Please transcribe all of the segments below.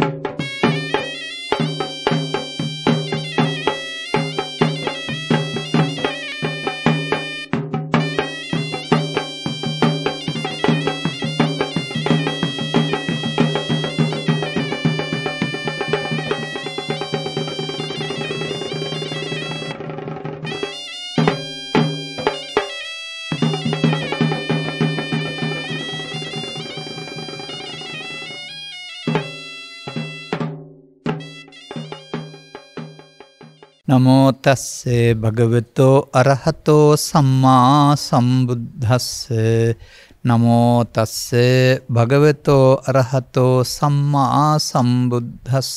you නමෝ තස්සේ භගවතෝ අරහතෝ සම්මා සම්බුද්දස්ස නමෝ තස්සේ භගවතෝ අරහතෝ සම්මා සම්බුද්දස්ස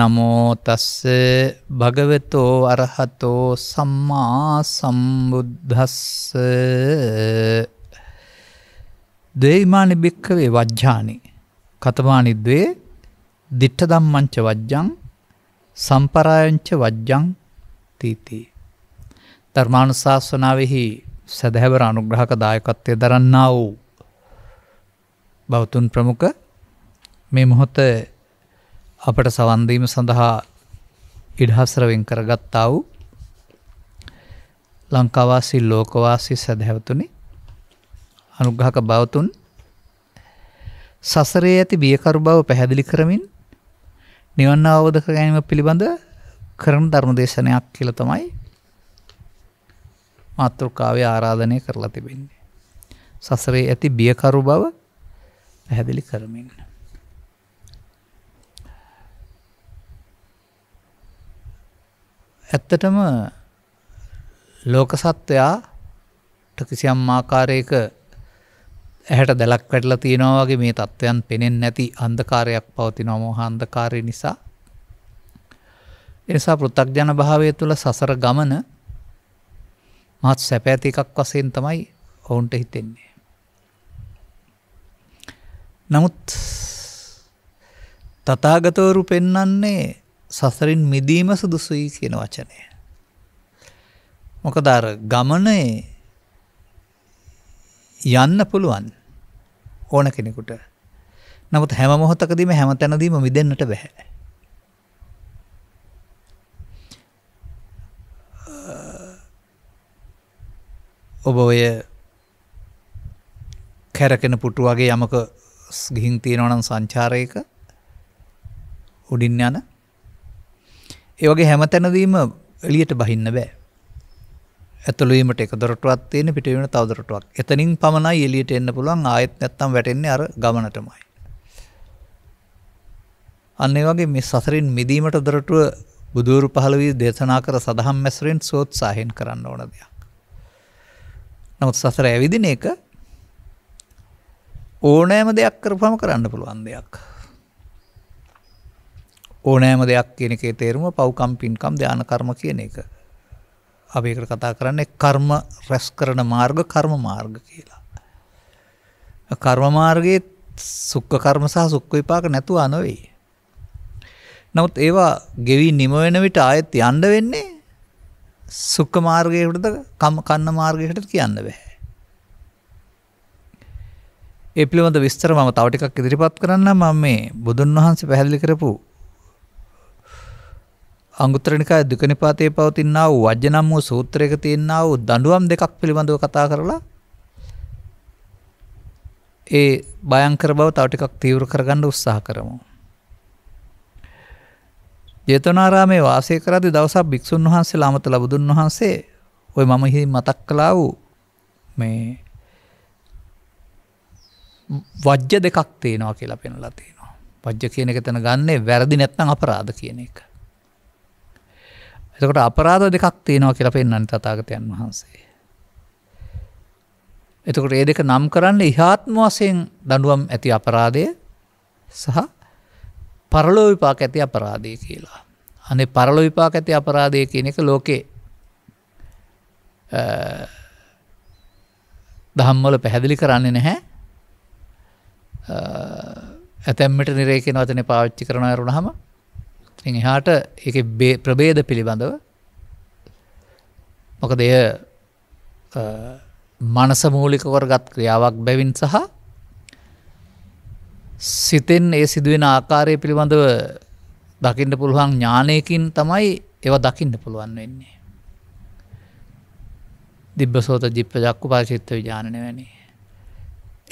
නමෝ තස්සේ භගවතෝ අරහතෝ සම්මා සම්බුද්දස්ස දේමානි භික්ඛවේ වජ්ජානි කතමානි ද්වේ දිඨ ධම්මංච වජ්ජං සම්පරායංච වජ්ජං තීති. ධර්මානුශාසනාවෙහි සැදැහැවර අනුග්‍රහක දායකත්වය දරන්නා වූ බෞතුන් ප්‍රමුඛ මේ මොහොත අපට සවන්දීම සඳහා ඉඩහසරවෙන් කරගත්තා වූ ලංකාවාසි ලෝකවාසි සැදැහැවතුනි අනුග්‍රහක බවතුන් සසරේ ඇති බියකරු බව පැහැදිලි කරමින් නිවන් අවබෝධ කර ගැනීම පිළිබඳ කරන ධර්ම දේශනයක් කියල තමයි මාතෘකාවේ ආරාධනය කරලා තිබෙන්නේ. සසරේ ඇති බියකරු බව පැහැදිලි කරමින්. ඇත්තටම ලෝක සත්වයාට කිසියම් ආකාරයක ඇහැට දැලක් වැටලා තියෙනවා වගේ මේ තත්ත්වයන් පෙනෙන් නැති අන්දකාරයක් පවතිනවා මෝහන්දකාරය නිසා එනිසා පෘථග්ජන භාවය තුළ සසර ගමන මහත් සැපෑති එකක් වසයෙන් තමයි ඔවුන්ට හිතෙන්නේ. නමුත් තතාගතවරු පෙන්නන්නේ සසරින් මිදීම සුදුසුයි කියන වචනය. මොකදර ගමනේ යන්න පුළුවන් ඕන කෙනෙකුට. නමුත් හැම මොහොතකදීම හැම තැනදීම මිදන්නට බැහැ. ඔබ ඔය කැරකෙන පුටු වගේ යමක ගිහින් තියෙනවනම් සංචාරයක උඩින් යන ඒ වගේ හැම තැනදීම එලියට බහින්න බෑ ඇතුළීමට එක දොරටුවක් තියෙන පිටවීමට තව දොරටුවක්. එතනින් පමණයි එළියට එන්න පුළුවන් ආයෙත් නැත්තම් වැටෙන්නේ අර ගමනටමයි. අන්න ඒ වගේ මේ සසරින් මිදීමට දොරටුව බුදුරු පහළ වී දේශනා කර සදහම් මැසුරෙන් සෝත්සාහයෙන් කරන්න ඕන දෙයක්. නමුත් සසර ඇවිදින එක ඕනෑම දෙයක් කරපුවම කරන්න පුළුවන් දෙයක්. ඕනෑම දෙයක් කියන එකේ තේරුම පව්කම් පින්කම් ධාන කර්ම කියන එක. අපි ඒකට කතා කරන්නේ කර්ම රැස් කරන මාර්ග කර්ම මාර්ග කියලා. කර්ම මාර්ගයේ සුක්ඛ කර්ම සහ සුක්ඛ විපාක නැතුව නොවේ. නමුත් ඒවා ගෙවි නිම වෙන විට ආයෙත් යන්න වෙන්නේ සුක්ඛ මාර්ගයකටද කම් කන්න මාර්ගයකට කියන්න බෑ. ඒ පිළිබඳ විස්තර මම තව ටිකක් ඉදිරිපත් කරන්න මම මේ බුදුන් වහන්සේ පැහැදිලි කරපු අංගුත්තර නිකාය දුක නිපාතයේ පවතිනා වූ වජ්ජනම් වූ සූත්‍රයක තියෙනා වූ දඬුවම් දෙකක් පිළිබඳව කතා කරලා ඒ භයංකර බව තව ටිකක් තීව්‍ර කරගන්න උත්සාහ කරමු. ජේතවනාරාමේ වාසය කරද්දී දවසක් භික්ෂුන් වහන්සේලා අමතලා බුදුන් වහන්සේ ওই මම හිමින් මතක් කළා වූ මේ වජ්‍ය දෙකක් තියෙනවා කියලා පෙන්ලා තියෙනවා. වජ්‍ය කියන එක එතන ගන්නේ වැරදි නැත්නම් අපරාධ කියන එක. එතකොට අපරාධ දෙකක් තියෙනවා කියලා පෙන්න්න තතාගතයන් වහන්සේ. එතකොට ඒ දෙක නම් කරන්න ඉහාත්ම වසයෙන් දඩුවම් ඇති අපරාධය සහ පරලෝ විපාක ඇති අපරාධය කියලා. අනේ පරලෝ විපාක ඇති අපරාධය කියන එක ලෝකේ දහම්වල පැහැදිලි කරන්නේ නැහැ ඇතැම්මට නිරේකෙන වතන පාච්චි කරන ඇරුණ හම ඉතින් එහාට එක ප්‍රබේද පිළිබඳව මොක දෙය මනස මූලිකවරගත් ක්‍රියාවක් බැවින් සහ සිතෙන් ඒ සිදුවෙන ආකාරය පිළිබඳව දකිින්ට පුළුවන් ඥානයකින් තමයි ඒව දකිින්ට පුළුවන් වෙන්නේ. දිබ්බ සෝත ජිප්ප ජක්කු පාචිත්ත විජානය වැනි.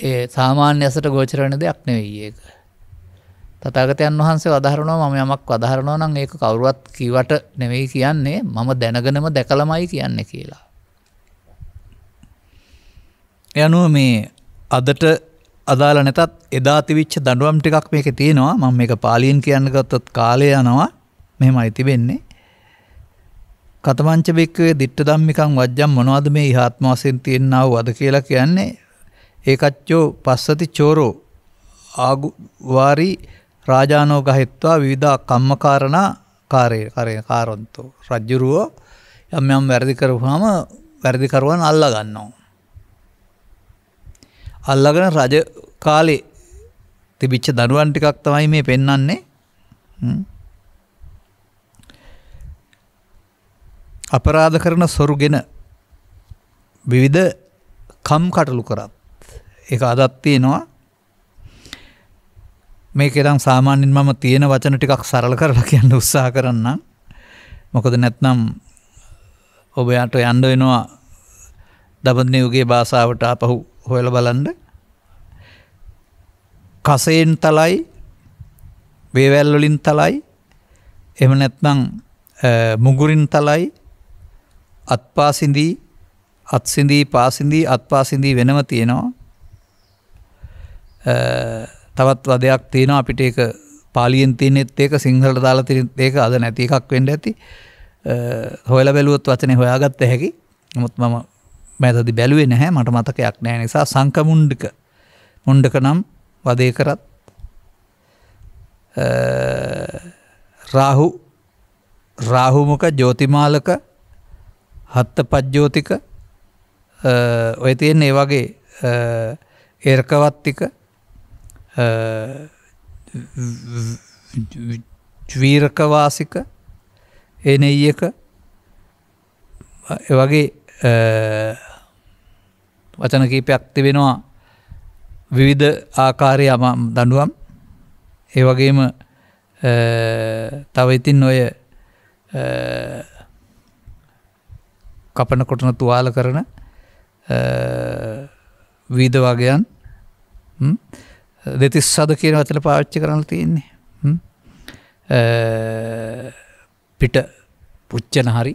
ඒ සාමාන්‍ය ඇසට ගෝචරණ දෙයක් නෙවෙයි ඒක. තථාගතයන් වහන්සේ වදාහරනවා මම යමක් වදාහරනවා නම් ඒක කවුරුවත් කිවට නෙවෙයි කියන්නේ මම දැනගෙනම දැකලමයි කියන්නේ කියලා. යනුව මේ අදට අදාළ නැතත් එදා තිවිච්ච දඬුවම් ටිකක් මේක තියෙනවා මම මේක පාලියෙන් කියන්න ගත්තොත් කාලය යනවා මෙහෙමයි තිබෙන්නේ. කතමංච බික්කවේ දිට්ඨ ධම්මිකං වජ්ජම් මොනවද මේ ඉහාත්ම වශයෙන් තියෙනා වූ අද කියලා කියන්නේ ඒකච්චෝ පස්සති චෝරෝ ආගු වාරි රාජානෝ ගහිත්වා විවිධා කම්මකාරණා කාරය කරය කාරොන්තු. රජ්ජුරුවෝ යම් යම් වැරදිකරහම වැරදිකරුවන් අල්ල ගන්නවා. අල්ලගෙන රජ කාලේ තිබිච්ච දරුවන් ටිකක් තමයි මේ පෙන්නන්නේ අපරාධ කරන සොරුගෙන විවිධ කම් කටලු කරත් එක අදත්තියෙනවා මේකෙනම් සාමාන්‍යයෙන් මම තියෙන වචන ටිකක් සරල කරලා කියන්න උත්සාහ කරන්නම්. මොකද නැත්නම් ඔබ යට යන්න වෙනවා දඹදින යුගයේ භාෂාවට ආපහු හොයලා බලන්න. කසයෙන් තලයි වේවැල් වලින් තලයි එහෙම නැත්නම් මුගුරින් තලයි අත්පාසින්දී අත්සින්දී පාසින්දී අත්පාසින්දී වෙනම තියෙනවා තවත් වදයක් තියෙනවා අපිට ඒක පාලියෙන් තියනෙත් ඒක සිංහලට දාලා තිරින් ඒක අද නැති එකක් වෙන්ඩ ඇති හොයල බැලුවොත් වචනය හොයාගත්ත හැකි මුත් මම මැතදි බැලුවේ නැහැ මට මතකයක් නෑ නිසා සංකමුන්්ඩික මුන්්ඩක නම් වදය කරත් රාහු රාහුමක ජෝතිමාලක හත්ත පජ්ජෝතික ඔය තියෙන් ඒ වගේ ඒර්කවත්තික ද්වීරකවාසික එනෙයක වගේ වචන කීපයක් තිබෙනවා විවිධ ආකාරය අම දඩුවම් ඒ වගේම තව ඉතින් ඔය කපන කොටන තුවාල කරන වීද වගයන් දෙතිස් සද කියන වචන පාච්චි කරන්න තියෙන්නේ පිට පුච්චන හරි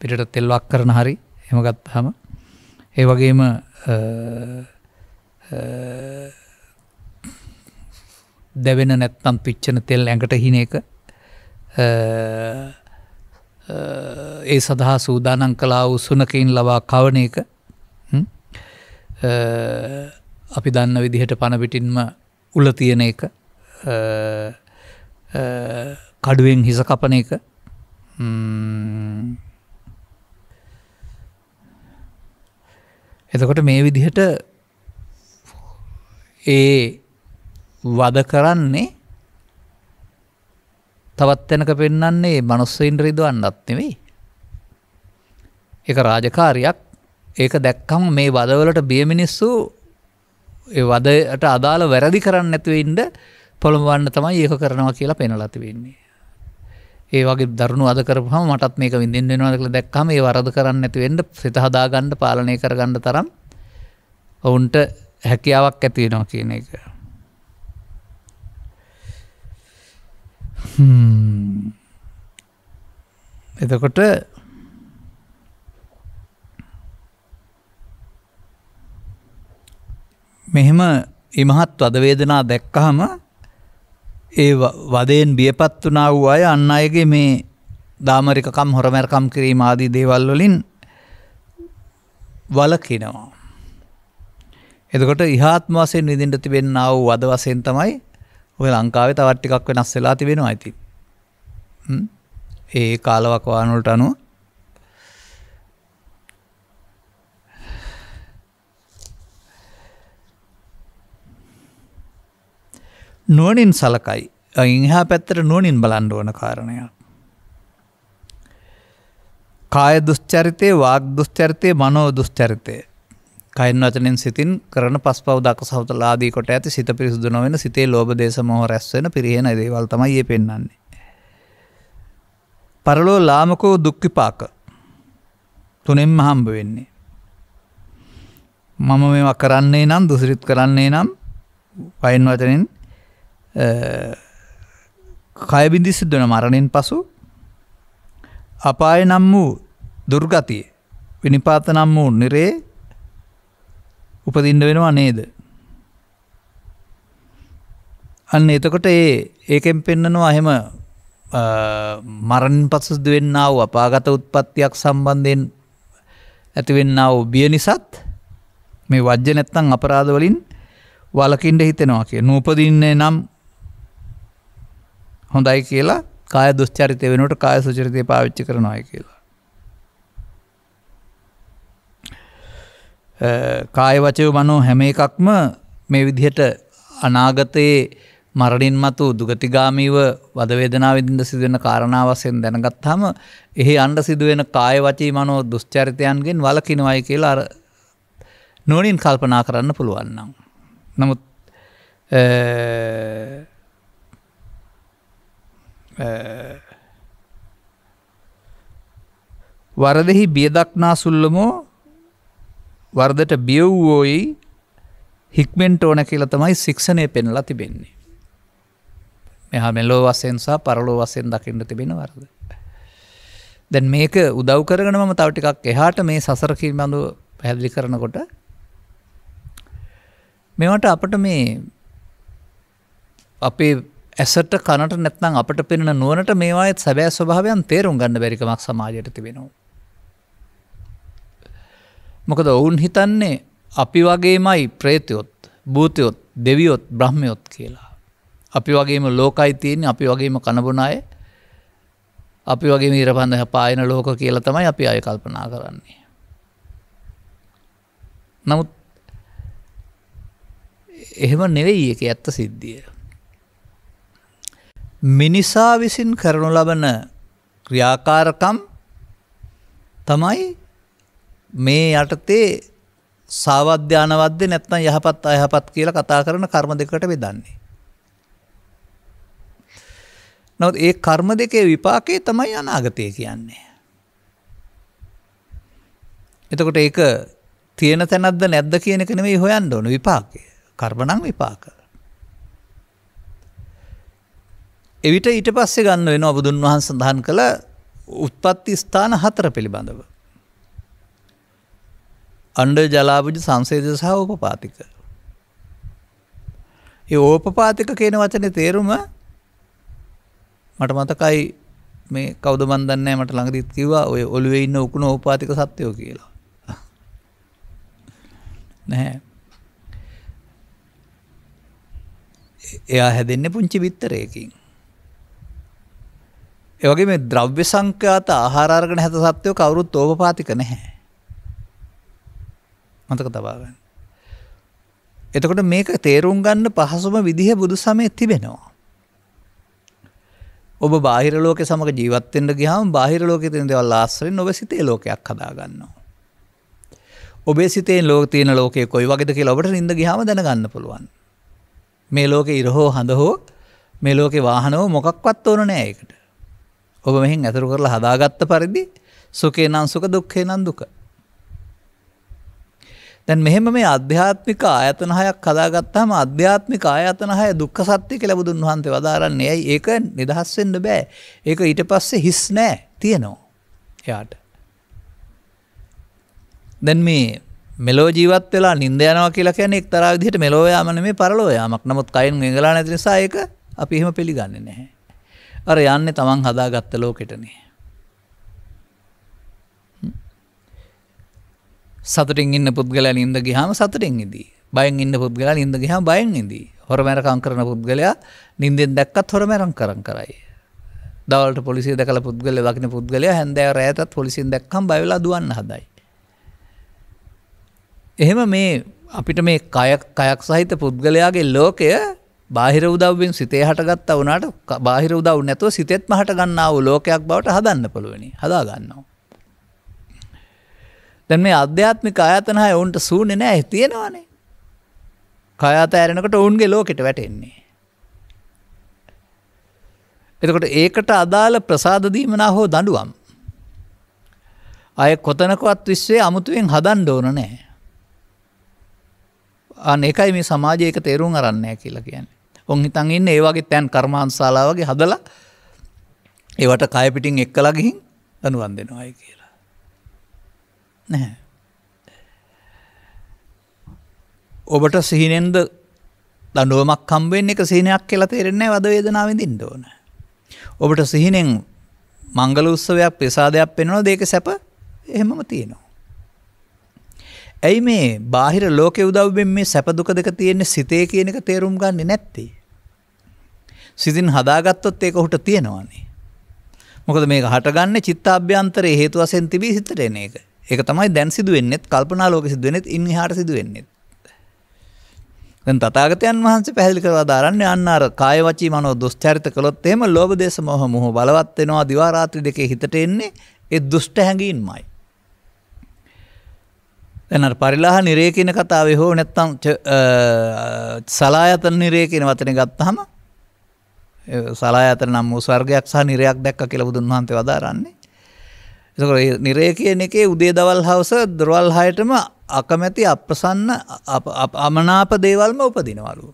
පිට තෙල්වක් කරන හරි එමගත් හම ඒ වගේම දැවෙන නැත්තම් පිච්චන තෙල් ඇඟට හින එක ඒ සඳහා සූදානං කලා වූ සුනකින් ලවා කවන එක අපි දන්න විදිහට පණපිටින්ම උල තියෙන එක කඩුවෙන් හිස කපන එක එතකොට මේ විදිහට ඒ වද කරන්නේ තවත් තැනක පෙන්නන්නේ මනුස්සයින් රිදවන්නත් නෙවෙයි එක රාජකාරයක් ඒක දැක්කම් මේ වදවලට බිය මිනිස්සු වදට අදාළ වැරදි කරන්න නැතිවන්ඩ පොළොඹන්න තමයි ඒක කරනවා කියලා පෙනලති වෙන්නේ. ඒ වගේ දරුණු අදකරපහ මටත් මේක විඳින්නවා කළ දැක්කම ඒ වරද කරන්න ඇතිවෙන්ට සිත හදාගණ්ඩ පාලනය කරගන්න තරම් ඔවුන්ට හැකියාවක් ඇතිවෙනවා කියන එක. එතකොට මෙහෙම ඉමහත් වදවේදනා දැක්කහම ඒ වදයෙන් බියපත් වනා වූ අය අන්න අයගේ මේ දාමරිකකම් හොරමැරකම් කිරීම ආදී දේවල් වලින් වලකිනවා. එතකොට ඉහාත්ම වශයෙන් විඳින්න තිබෙනා වූ වද වශයෙන් තමයි ඔය ලංකාවේ තවත් ටිකක් වෙනස් වෙලා තිබෙනවා ඉතින්. ඒ කාලවකවාන වලට අනුව නුවනින් සලකයි ඉංහා පැත්තට නුවනින් බලන්ඩ ඕන කාරණයක්. කාය දුෂ්චරිතය වාග දුෂ්චරිතය මනෝ දුෂ්චරිතය කයින් වචනෙන් සිතින් කරන පස් පව දක් සහතලාදී කොට ඇති සිත පිරිසුදු නොවෙන සිතේ ලෝබ දේශ මහ රැස්වෙන පිරිහෙන දේවල් තමයි ඒ පෙන්න්නේ. පරලෝ ලාමකෝ දුක්කිපාක තුනෙන්ම හම්බ වෙන්නේ. මම මෙම කරන්නේ නම් දුසිරිත් කරන්නේ නම් පයින් වචනෙන් කයබිදි සිද්ධන මරණයෙන් පසු අපාය නම් වූ දුර්ගතිය විනිපාත නම් වූ නිරේ උපදින්න වෙනවා නේද. අන්න එතකොට ඒ ඒකෙන් පෙන්නනවා අහෙම මරණ පසුද වෙන්නාව අපාගත උත්පත්තියක් සම්බන්ධයෙන් ඇතිවෙන්නාව බිය නිසාත් මේ වජ්‍ය නැත්තං අපරාධවලින් වලකින්ට හිතෙනවා කිය නූපදින්නේ නම් හොඳයි කියලා කාය දුස්්චරිතය වෙනට කාය සුචරිතය පාවිච්චි කරනවායි කියලා. කාය වචව මනෝ හැම එකක්ම මේ විදිහට අනාගතයේ මරණින් මතු දුගතිගාමීව වදවේදනා විදින්ට සිදුවෙන කාරණාවසයෙන් දැනගත්හම එහි අන්ඩ සිදුවෙන කාය වචී මනෝ දුෂ්චරිතයන්ගෙන් වලකිනවයි කියලා අර නොනින් කල්පනා කරන්න පුළුවන්නම්. නමුත් වරදෙහි බියදක්නා සුල්ලමෝ වර්දට බියව්වෝයි හික්මෙන්ට ඕන කියලා තමයි ශික්ෂණය පෙන්ලා තිබෙන්නේ. මෙහා මෙලෝ වසයෙන් සහ පරලෝ වසයෙන් දකින්න තිබෙන වර්ද. දැන් මේක උදව් කරගෙන මම තවටිකක් එහාට මේ සසර කිල්බඳු පැදිලි කරනකොට මෙවට අපට මේ අපේ ඇසට කනට නැත්නම් අපට පෙනෙන නුවනට මේවාත් සැබෑ ස්වභාවයන් තේරුම් ගන්න බැරිකමක් සමාජයට තිබෙනවා. මොකද ඔවුන් හිතන්නේ අපි වගේමයි ප්‍රේතයොත් භූතයොත් දෙවියොත් බ්‍රහ්මයොත් කියලා. අපි වගේම ලෝකයි තියන්නේ අපි වගේම කණබුණය අපි වගේ ඉරබඳ පායන ලෝක කියලා තමයි අපි අය කල්පනා කරන්නේ. නමුත් එහෙම නෙවෙයි එක ඇත්ත සිද්ධිය. මිනිසා විසින් කරනු ලබන ක්‍රියාකාරකම් තමයි මේ යටතේ සාවධ්‍යානවද්‍ය නැත්නම් යහපත් අයහපත් කියලා කතා කරන කර්ම දෙකට බෙදන්නේ. නොත් ඒ කර්ම දෙකේ විපාකේ තමයි අනාගතය කියන්නේ. එතකොට ඒක තියෙන තැනක්ද නැද්ද කියන එක නෙමෙයි හොයන්න ඕන විපාකය. කර්ම නම් විපාකය. එවිට ඊට පස්සේ ගන්න වෙන බුදුන් වහන් සඳහන් කළ උත්පත්ති ස්ථාන හතර පිළිබඳව. අන්ඩ ජලාබජ සංසේද සහ ඕපපාතික. ඒ ඕපපාතික කියන වචන තේරුම මට මතකයි මේ කවද බන්දන්නෑ මට ළඟදිත් කිවා ඔය ඔළුව ඉන්න උකුණ ඕපාතික සත්‍යයෝ කියලා. නැහැ. එයා හැදෙන්න පුංචි බිත්තරයකින්. ඒවගේ මේ ද්‍රව්‍ය සංඛ්‍යාත ආහාරාරගෙන හැත සත්වයෝ කවුරුත් ඕපපාතික නැහැ. මතක තබා ගන්න. එතකොට මේක තේරුම් ගන්න පහසුම විදිහ බුදු සමය තිබෙනවා. ඔබ බාහිර ලෝක සමඟ ජීවත්තෙන්ට ගිහාම බාහිර ලෝක තින දෙවල් ආස්සරෙන් ඔබ සිතේ ලෝකයක් හදාගන්නවා. ඔබේ සිතේ ලෝක තියන ලෝකය කොයි වගේද කියලා ඔබට නින්ද ගිහාම දැනගන්න පුළුවන්. මේ ලෝකෙ ඉරහෝ හඳ හෝ මේ ලෝකෙ වාහනෝ මොකක්වත් ඕන නෑ ඒකට. ඔබ මෙහෙන් ඇතුරු කරලා හදාගත්ත පරිදි සුකේ නම් සුක දුක්කේ නම් දුක. දැන් මෙහෙම මේ අධ්‍යාත්මික ආයතන හයක් හදාගත්තාම අධ්‍යාත්මික ආයතන හය දුක්ඛ සත්‍ය කියලා බුදුන් වහන්සේ වදාරන්නේ. ඇයි ඒක නිදහස් වෙන්න බෑ. ඒක ඊට පස්සේ හිස් නෑ තියෙනවා. එයාට. දැන් මේ මෙලෝ ජීවත් වෙලා නින්ද යනවා කියලා කියන්නේ එක්තරා විදිහට මෙලෝ යාම නෙමෙයි පරලෝ යාමක්. නමුත් කයින් ගෙඟලා නැති නිසා ඒක අපි එහෙම පිළිගන්නේ නැහැ. අර යන්නේ තමන් හදාගත්ත ලෝකෙටනේ. සතුටින් ඉන්න පුද්ගලයා නින්ද ගියාම සතුටින් ඉදී. බයෙන් ඉන්න පුද්ගලයා නින්ද ගියාම බයෙන් ඉදී. හොරමැරකම් කරන පුද්ගලයා නින්දෙන් දැක්කත් හොරමැරම් කරන් කරයි. දවල්ට පොලිසිය දැකලා පුද්ගලයා දකින්න පුද්ගලයා හැන්දෑව රෑතත් පොලිසියෙන් දැක්කම බය වෙලා දුවන්න හදයි. එහෙම මේ අපිට මේ කයක් කයක් සහිත පුද්ගලයාගේ ලෝකය බාහිර උදව්වෙන් සිතේ හටගත්ත වුණට බාහිර උදව් නැතුව සිතෙත්ම හට ගන්නාව ලෝකයක් බවට හදන්න පුළුවනි හදා ගන්නවා. දැන් මේ අධ්‍යාත්මික ආයතන හා ඔවුන්ට සූනේ නෑ තියෙනවානේ. කයාත ඇරෙනකට ඔවුන්ගේ ලෝකෙට වැටෙන්නේ. එතකොට ඒකට අදාළ ප්‍රසාධදීමනා හෝ දඩුවම්. අය කොතනකොත් විස්සේ අමුතුවෙන් හදන් ඕන නෑ. අන එකයි මේ සමාජයක තේරුම් අරන්නෑ කියලා කියන්නේ. ඔන් හිතන් ඉන්න ඒවාගේ තැන් කර්මාන්ශාලාවගේ හදලා ඒවට කයපිටින් එක්කලා ගිහින් දනුවන් දෙනවා අය කියලා. නැහැ. ඔබට සිහිනෙන්ද දඩුවමක් කම්බෙන් එක සිහිනයක් කියලා තේරෙන්නේ වද වේදනාවඳින් දෝන. ඔබට සිහිනෙන් මංගල උත්සවයක් ප්‍රසාදයක් පෙනවා දේක සැප එහෙමම තියෙනවා. ඇයි මේ බාහිර ලෝක උදව්බෙන් මේ සැපදුක දෙක තියෙන්නේ සිතේ කියන එක තේරුම් ගන්න නැත්තේ. සිතින් හදාගත්තොත් ඒක ඔහුට තියෙනවානේ. මොකද මේක හටගන්න චිත්තාභ්‍යන්තරයේ හේතු වශයෙන් තිබී සිතට එන එක. ඒක තමයි දැන් සිදු වෙන්නේත් කල්පනා ලෝකෙ සිදු වෙන්නේත් ඉන් එහාට සිදු වෙන්නේත්. දැන් තථාගතයන් වහන්සේ පැහැදිලි කරලා දාරන්නේ අන්න අර කාය වචී මනෝ දුස්චරිත කළොත් එහෙම ලෝභ දේශ මොහ මොහ බලවත් වෙනවා දිවා රාත්‍රී දෙකේ හිතට එන්නේ ඒ දුෂ්ට හැඟීම්මයි. දැන් අර පරිලාහ නිරේ කියන කතාවේ හෝ නැත්තම් සලායතන නිරේ කියන වචනේ ගත්තාම සලා ඇතර නම් වූ ස්වර්ගයක් සහ නිරයක් දැක්ක කියලා බුදුන් වහන්සේ වදාරන්නේ. එතකොට නිරය කියන එකේ උදේ දවල් හවස දොරවල් 6ටම අකමැති අප්‍රසන්න අමනාප දේවල්ම උපදිනවලු.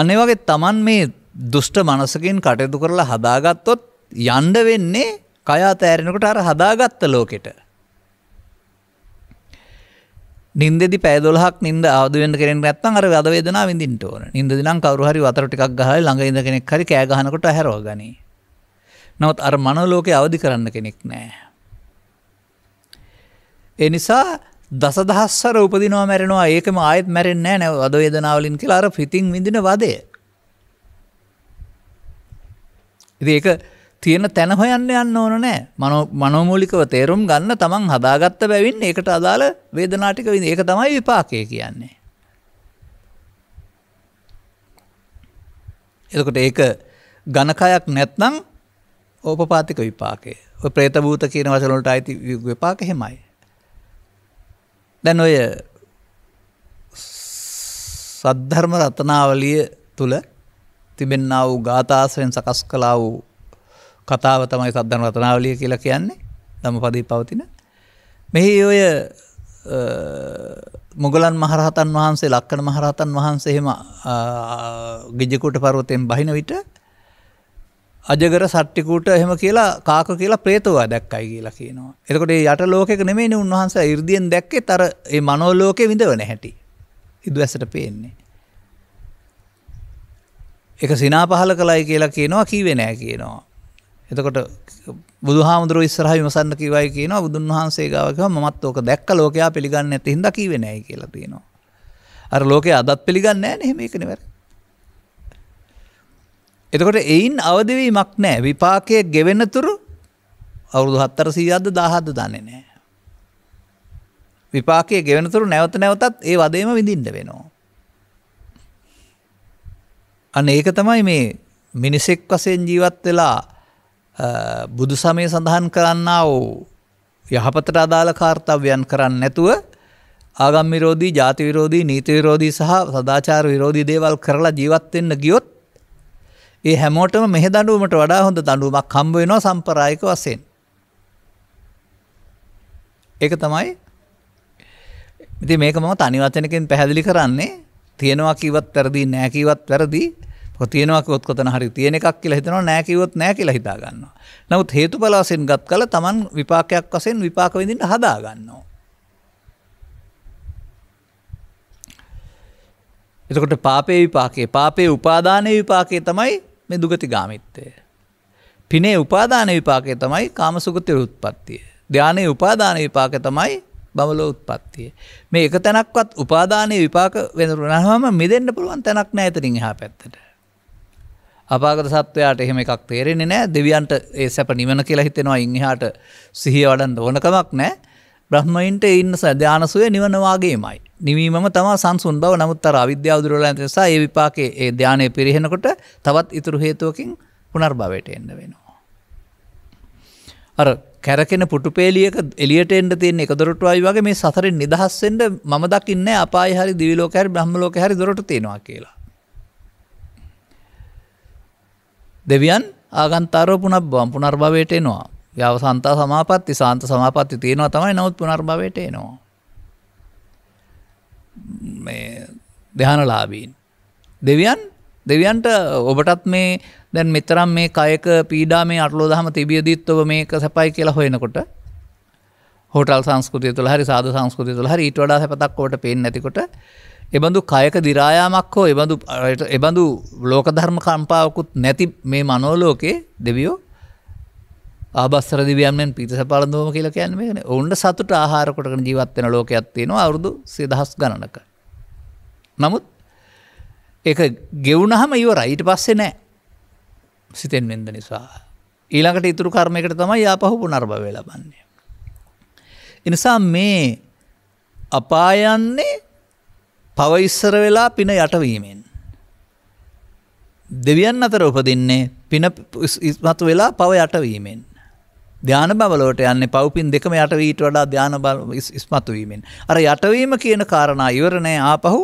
අනේ වගේ Taman මේ දුෂ්ට මනසකින් කටයුතු කරලා හදාගත්තොත් යන්න වෙන්නේ කය අතෑරෙනකොට අර හදාගත්ත ලෝකෙට. නින්දෙදි පැය 12ක් නින්ද ආවදු වෙන්න කෙනෙක් නැත්නම් අර වද වේදනාව විඳින්න ඕන. නින්දදි නම් කවුරු හරි වතුර ටිකක් ගහලා ළඟ ඉඳ කෙනෙක් හරි කෑ ගහනකොට හැරව ගනී. නමුත් අර මනෝලෝකේ අවදි කරන්න කෙනෙක් නැහැ. ඒ නිසා දසදහස්සර උපදිනවා මැරෙනවා ඒකම ආයෙත් මැරෙන්නේ නැහැ නේද? වද වේදනාවලින් කියලා අර පිටින් විඳින වදේ. ඉතින් ඒක තියෙන තැන හොයන්න යන්න ඕන නෑ මනෝමූලිකව තේරුම් ගන්න තමන් හදාගත්ත බැවින් ඒකට අදාළ වේදනාටික විදි ඒක තමයි විපාකය කියන්නේ. එතකොට ඒක ගණකයක් නැත්නම් ඕපපාතික විපාකය. ඔය ප්‍රේතභූත කියන වචන වලට අයිති විපාක එහෙමයි. දැන් ඔය සද්ධර්ම රත්නාවලිය තුල තිබෙන්නා වූ ගාථාශ්‍රයෙන් සකස් කළා වූ කතාව තමයි සද්ධන රතනාවලිය කියලා කියන්නේ ධමපදී පවතින. මෙහි ඔය මොගලන් මහරහතන් වහන්සේ ලක්කන මහරහතන් වහන්සේහෙම ගිජකුට පරුවතයෙන් බහින විට අජගර සට්ටිකූට එහෙම කියලා කාක කියලා ප්‍රේතවා දැක්කයි කියලා කියනවා. එතකොට යට ලෝකෙක නෙමේ උන්වහන්ස ඉර්දියෙන් දැක්කේ තර ඒ මනෝලෝකෙ විඳවන හැටි. ඉදු ඇසට පේන්නේ. එක සිනා පහල කලයි කියලා කියනවා කීවෙනෑ කියනවා. එතකොට බුදුහාමුදුර ඉස්සරහ විමසන්න කිවයි කියන බුදුන් වහන්සේ ගාවක මත් ඕක දැක්ක ලෝකයා පිළිගන්න ඇති හිද කිවේ නෑ කියලා තියෙනවා. අර ලෝකය අදත් පිළිගන්න නෑ නෙහෙම එකනවර. එතකොට එයින් අවදිවීමක් නෑ විපාකය ගෙවෙනතුරු අවුරුදු හත්තර සීයද්ද දාහද්ද දන්නේ නෑ. විපාකය ගෙවෙනතුරු නැවත නැවතත් ඒ වදේම විඳින්න වෙනවා. අන්න ඒක තමයි මේ මිනිසෙක් වසයෙන් ජීවත් වෙලා බුදු සමය සඳහන් කරන්නා වූ යහපතට අදාළ කාර්තව්‍යයන් කරන්න නැතුව ආගම් විරෝධී ජාති විරෝධී නීති විරෝධී සහ සදාචාර විරෝධී දේවල් කරලා ජීවත්වෙන්න ගියොත් ඒ හැමෝටම මෙහ දඩුවමට වඩා හොඳ දඩුවමක් හම්බ වෙනවා සම්පරායක වසයෙන්. ඒක තමයි ඉති මේක මම තනිවචනකින් පැහැදිලි කරන්නේ තියෙනවා කිවත් වැරදි නෑකිවත් වැරදිී තියෙනවාකොත් කොතන හරි තියෙන එකක් කියලා හිතනවා නෑකිවොත් නෑ කියලා හිතාගන්නවා. නමුත් හේතු පලාසෙන් ගත් කල තමන් විපාකයක් වසෙන් විපාක විඳින්ට හදාගන්නවා. එතකොට පාපේ විපාකයේ පාපේ උපාදානය විපාකයේ තමයි මේ දුගති ගාමිත්තය. පිනේ උපාදාන විපාකය තමයි කාමසුගතිර උත්පත්තිය. ධ්‍යානයේ උපාදාන විපාක තමයි බවලෝ උත්පත්තිය. මේ එක තැනක්වත් උපාදානය විපාක වෙනරුනහම මෙදෙන්න්න පුළුවන් තැනක් නෑතරින් හා පැත්තට. අපාගත සත්වයාට එහෙම එකක් තේරෙන්නේ නෑ දෙවියන්ට ඒ සැප නිවන කියලා හිතෙනවා ඉංහාට සිහිය වඩන් ඕනකමක් නෑ බ්‍රහ්මයින්ට ඉන්න සධ්‍යානසුවය නිවනවාගේමයි. නිවීමම තම සංසුන් බව නමුත්තර අවිද්‍යාවදුරල ඇතිසා ඒ විපාකේ ඒ ධ්‍යානය පිරිහෙනකොට තවත් ඉතුරු හේතුවකින් පුනර්භවයට එන්න වෙනවා. අර කැරකෙන පුටුපේලියක එලියට එන්ට තියන එක දොරටුවයි වගේ මේ සතරින් නිදහස්සෙන්ට මම දකින්න අපායි හරි දිවිලෝක හරි බ්‍රහ්මලෝක හරි දොරට තියෙනවා කියලා. දෙවියන් ආගන්තරෝ පුනබ්බවම් පුනර්භවයට එනවා. යව සන්තා සමාපත්ති සාන්ත සමාපත්ති තියෙනවා තමයි නමුත් පුනර්භවයට එනවා. මේ ධ්‍යානලාභීන්. දෙවියන් දෙවියන්ට ඔබටත් මේ දැන් මෙතරම් මේ කයක පීඩා මේ අටලෝ දහම තිබියදීත් ඔබ මේක සැපයි කියලා හොයනකොට හෝටල් සංස්කෘතිය තුළ හරි සාධ සංස්කෘතිය තුළ හරි ඊට වඩා සැපතක් ඔබට පේන්නේ නැතිකොට එබඳු කයක දිරායාමක් හෝ එබඳු එබඳු ලෝකධර්ම කම්පාවකුත් නැති මේ මනෝලෝකේ දෙවියෝ ආබස්සර දිවියන්ෙන් පිතිස පලඳුවම කියලා කියැන්වේෙන ඔවුන්ට සතුට ආහාරකොටකන ජීවත්වෙන ලෝකයක්ත්තියෙනවා අවුරුදු සිදහස් ගණනක. නමුත් ඒ ගෙවුණහම ඉවර ඊට පස්සේ නෑ සිතෙන් වෙද නිසා. ඊළඟට ඉතුරු කර්මයකට තමයි යාපහු පුනර්භවය ලබන්නේ. එනිසා මේ අපායන්නේ පව ඉස්සර වෙලා පින යටවීමෙන්. දෙවියන් අතර උපදින්නේ පින ඉස්මතු වෙලා පව යටවීමෙන්. ධ්‍යාන බවලට යන්න පවපින් දෙකම යටවීට වඩා ධ්‍යාන ඉස්මතුවීමෙන්. අර යටවීම කියන කාරණා ඉවරණය ආපහු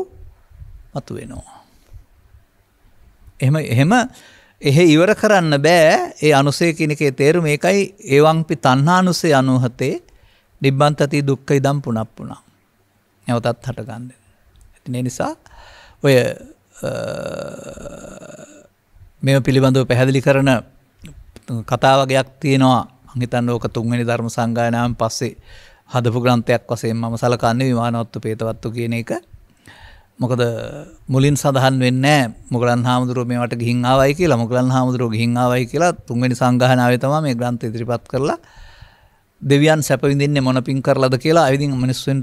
මතු වෙනවා. එහෙම එහෙම එහෙ ඉවර කරන්න බෑ ඒ අනුසේ කෙනකේ තේරු මේකයි ඒවංපි තන්හානුසේ අනුහතේ නිබ්බන්තති දුක්ක ඉදම් පුනප්පුුණා. නැවතත් හටගන්ද. නේ නිසා ඔය මෙම පිළිබඳව පැහැදිලි කරන කතාවගයක් තියෙනවා අහිතන් ඕක තුන්වැනි ධර්ම සංගායනාවන් පස්සේ හදපු ග්‍රන්ථයක් වසේ මම සලකන්නේ විමානොත්තු පේතවත්තු කියන එක මොකද මුලින් සඳහන් වෙන්න මුගලන් හාමුදුරුව මේට ගිහිංආවයි කියලා මුගලන් හාමුදුරුව ගිහිංආවයි කියලා තුන්වැනි සංගාහනාව තම මේ ග්‍රන්ථ ඉදිරිපත් කරලා දෙවියන් සැපවිඳන්නේ මොන පින් කරලද කියලා ඇවිදි මිනිස්සුන්ට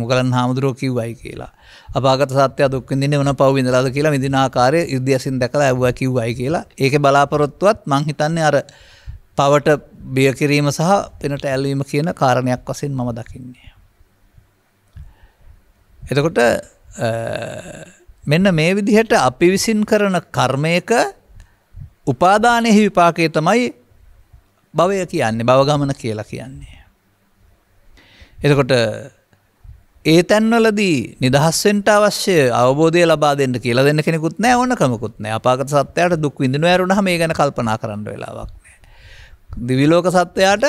මුගලන් හාමුදුරුව කිව්වයි කියලා අපාගත සත්‍ය දුක්කින්දින්න වන පවවිඳලාද කියලා විදිනාකාරය ඉර්දියසින් දැකලා ඇව කිව්වයි කියලා ඒක බලාපොරොත්තුවත් මංහිතන්නේ අර පවට බියකිරීම සහ පෙනට ඇල්වීම කියන කාරණයක් වසින් මම දකින්නේ. එතකොට මෙන්න මේ විදිහට අපි විසින් කරන කර්මයක උපාදානයෙහි විපාකය තමයි භවය කියන්නේ බවගමන කියලා කියන්නේ. එතකොට ඒ තැන්වලදී නිදහස්සෙන්ට අවශ්‍ය අවබෝධය ලබා දෙන්නට කියලා දෙන්න කෙනෙකුත් නෑ ඕන කමකුත් නෑ අපාගත සත්වයට දුක් විඳින ඇරුණ මේ ගැන කල්පනා කරන්න වෙලාවක් නෑ. දිවිලෝක සත්වයාට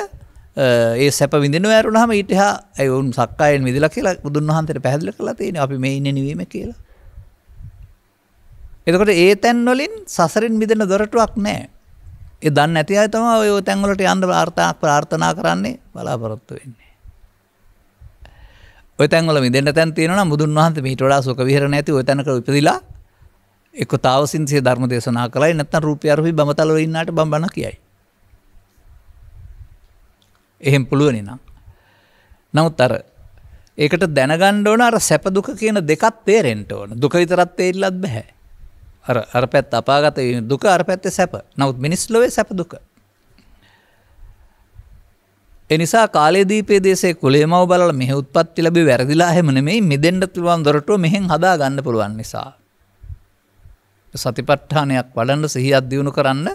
ඒ සැප විඳින ඇරුණහම ඊට හා ඇවුන් සක්කායෙන් විදිල කියලා බුදුන් වහන්සට පැහදිල කලා තියෙන අපි මේ ඉන්න නවීම කියලා. එතකොට ඒ තැන්වලින් සසරින් මිදෙන දොරටුවක් නෑ. ඒ දන්න නැති අය තම ඔය තැන්වලට යන්න ආර්ථා ප්‍රාර්ථනා කරන්නේ බලාපොරොත්තු වෙන්නේ. ඔය තැන්වල මිදෙන්න තැන් තියෙනවා නම් බුදුන් වහන්සේ මීට වඩා සුඛ විහරණ ඇති ඔය තැනක ඉපදිලා එක්ක තාවසින්සේ ධර්ම දේශනා කළයි නැත්නම් රූපය අරුහි බඹතල වල ඉන්නාට බඹන කියයි. එහෙම පුළුවනි නම්. නමුත් අර ඒකට දැනගන්න ඕන අර සැප දුක කියන දෙකත් තේරෙන්න ඕන. දුක විතරක් තේරිලත් බෑ. අර පැත් අපාගත දුක අර පැත්තේ සැප නවත් මිනිස් ලොවේ සැප දුක. එනිසා කාලේදීපේ දේශේ කුලේමව බලල මෙහ උත්පත්ති ලැබි වැරදිලා හෙමනෙමයි මිදෙන්ඩ තුළුවන් දොරටුව මෙහෙන් හදා ගන්න පුළුවන් නිසා. සතිපට්ඨානයක් වඩන්ඩ සිහි අධ්‍යවුණු කරන්න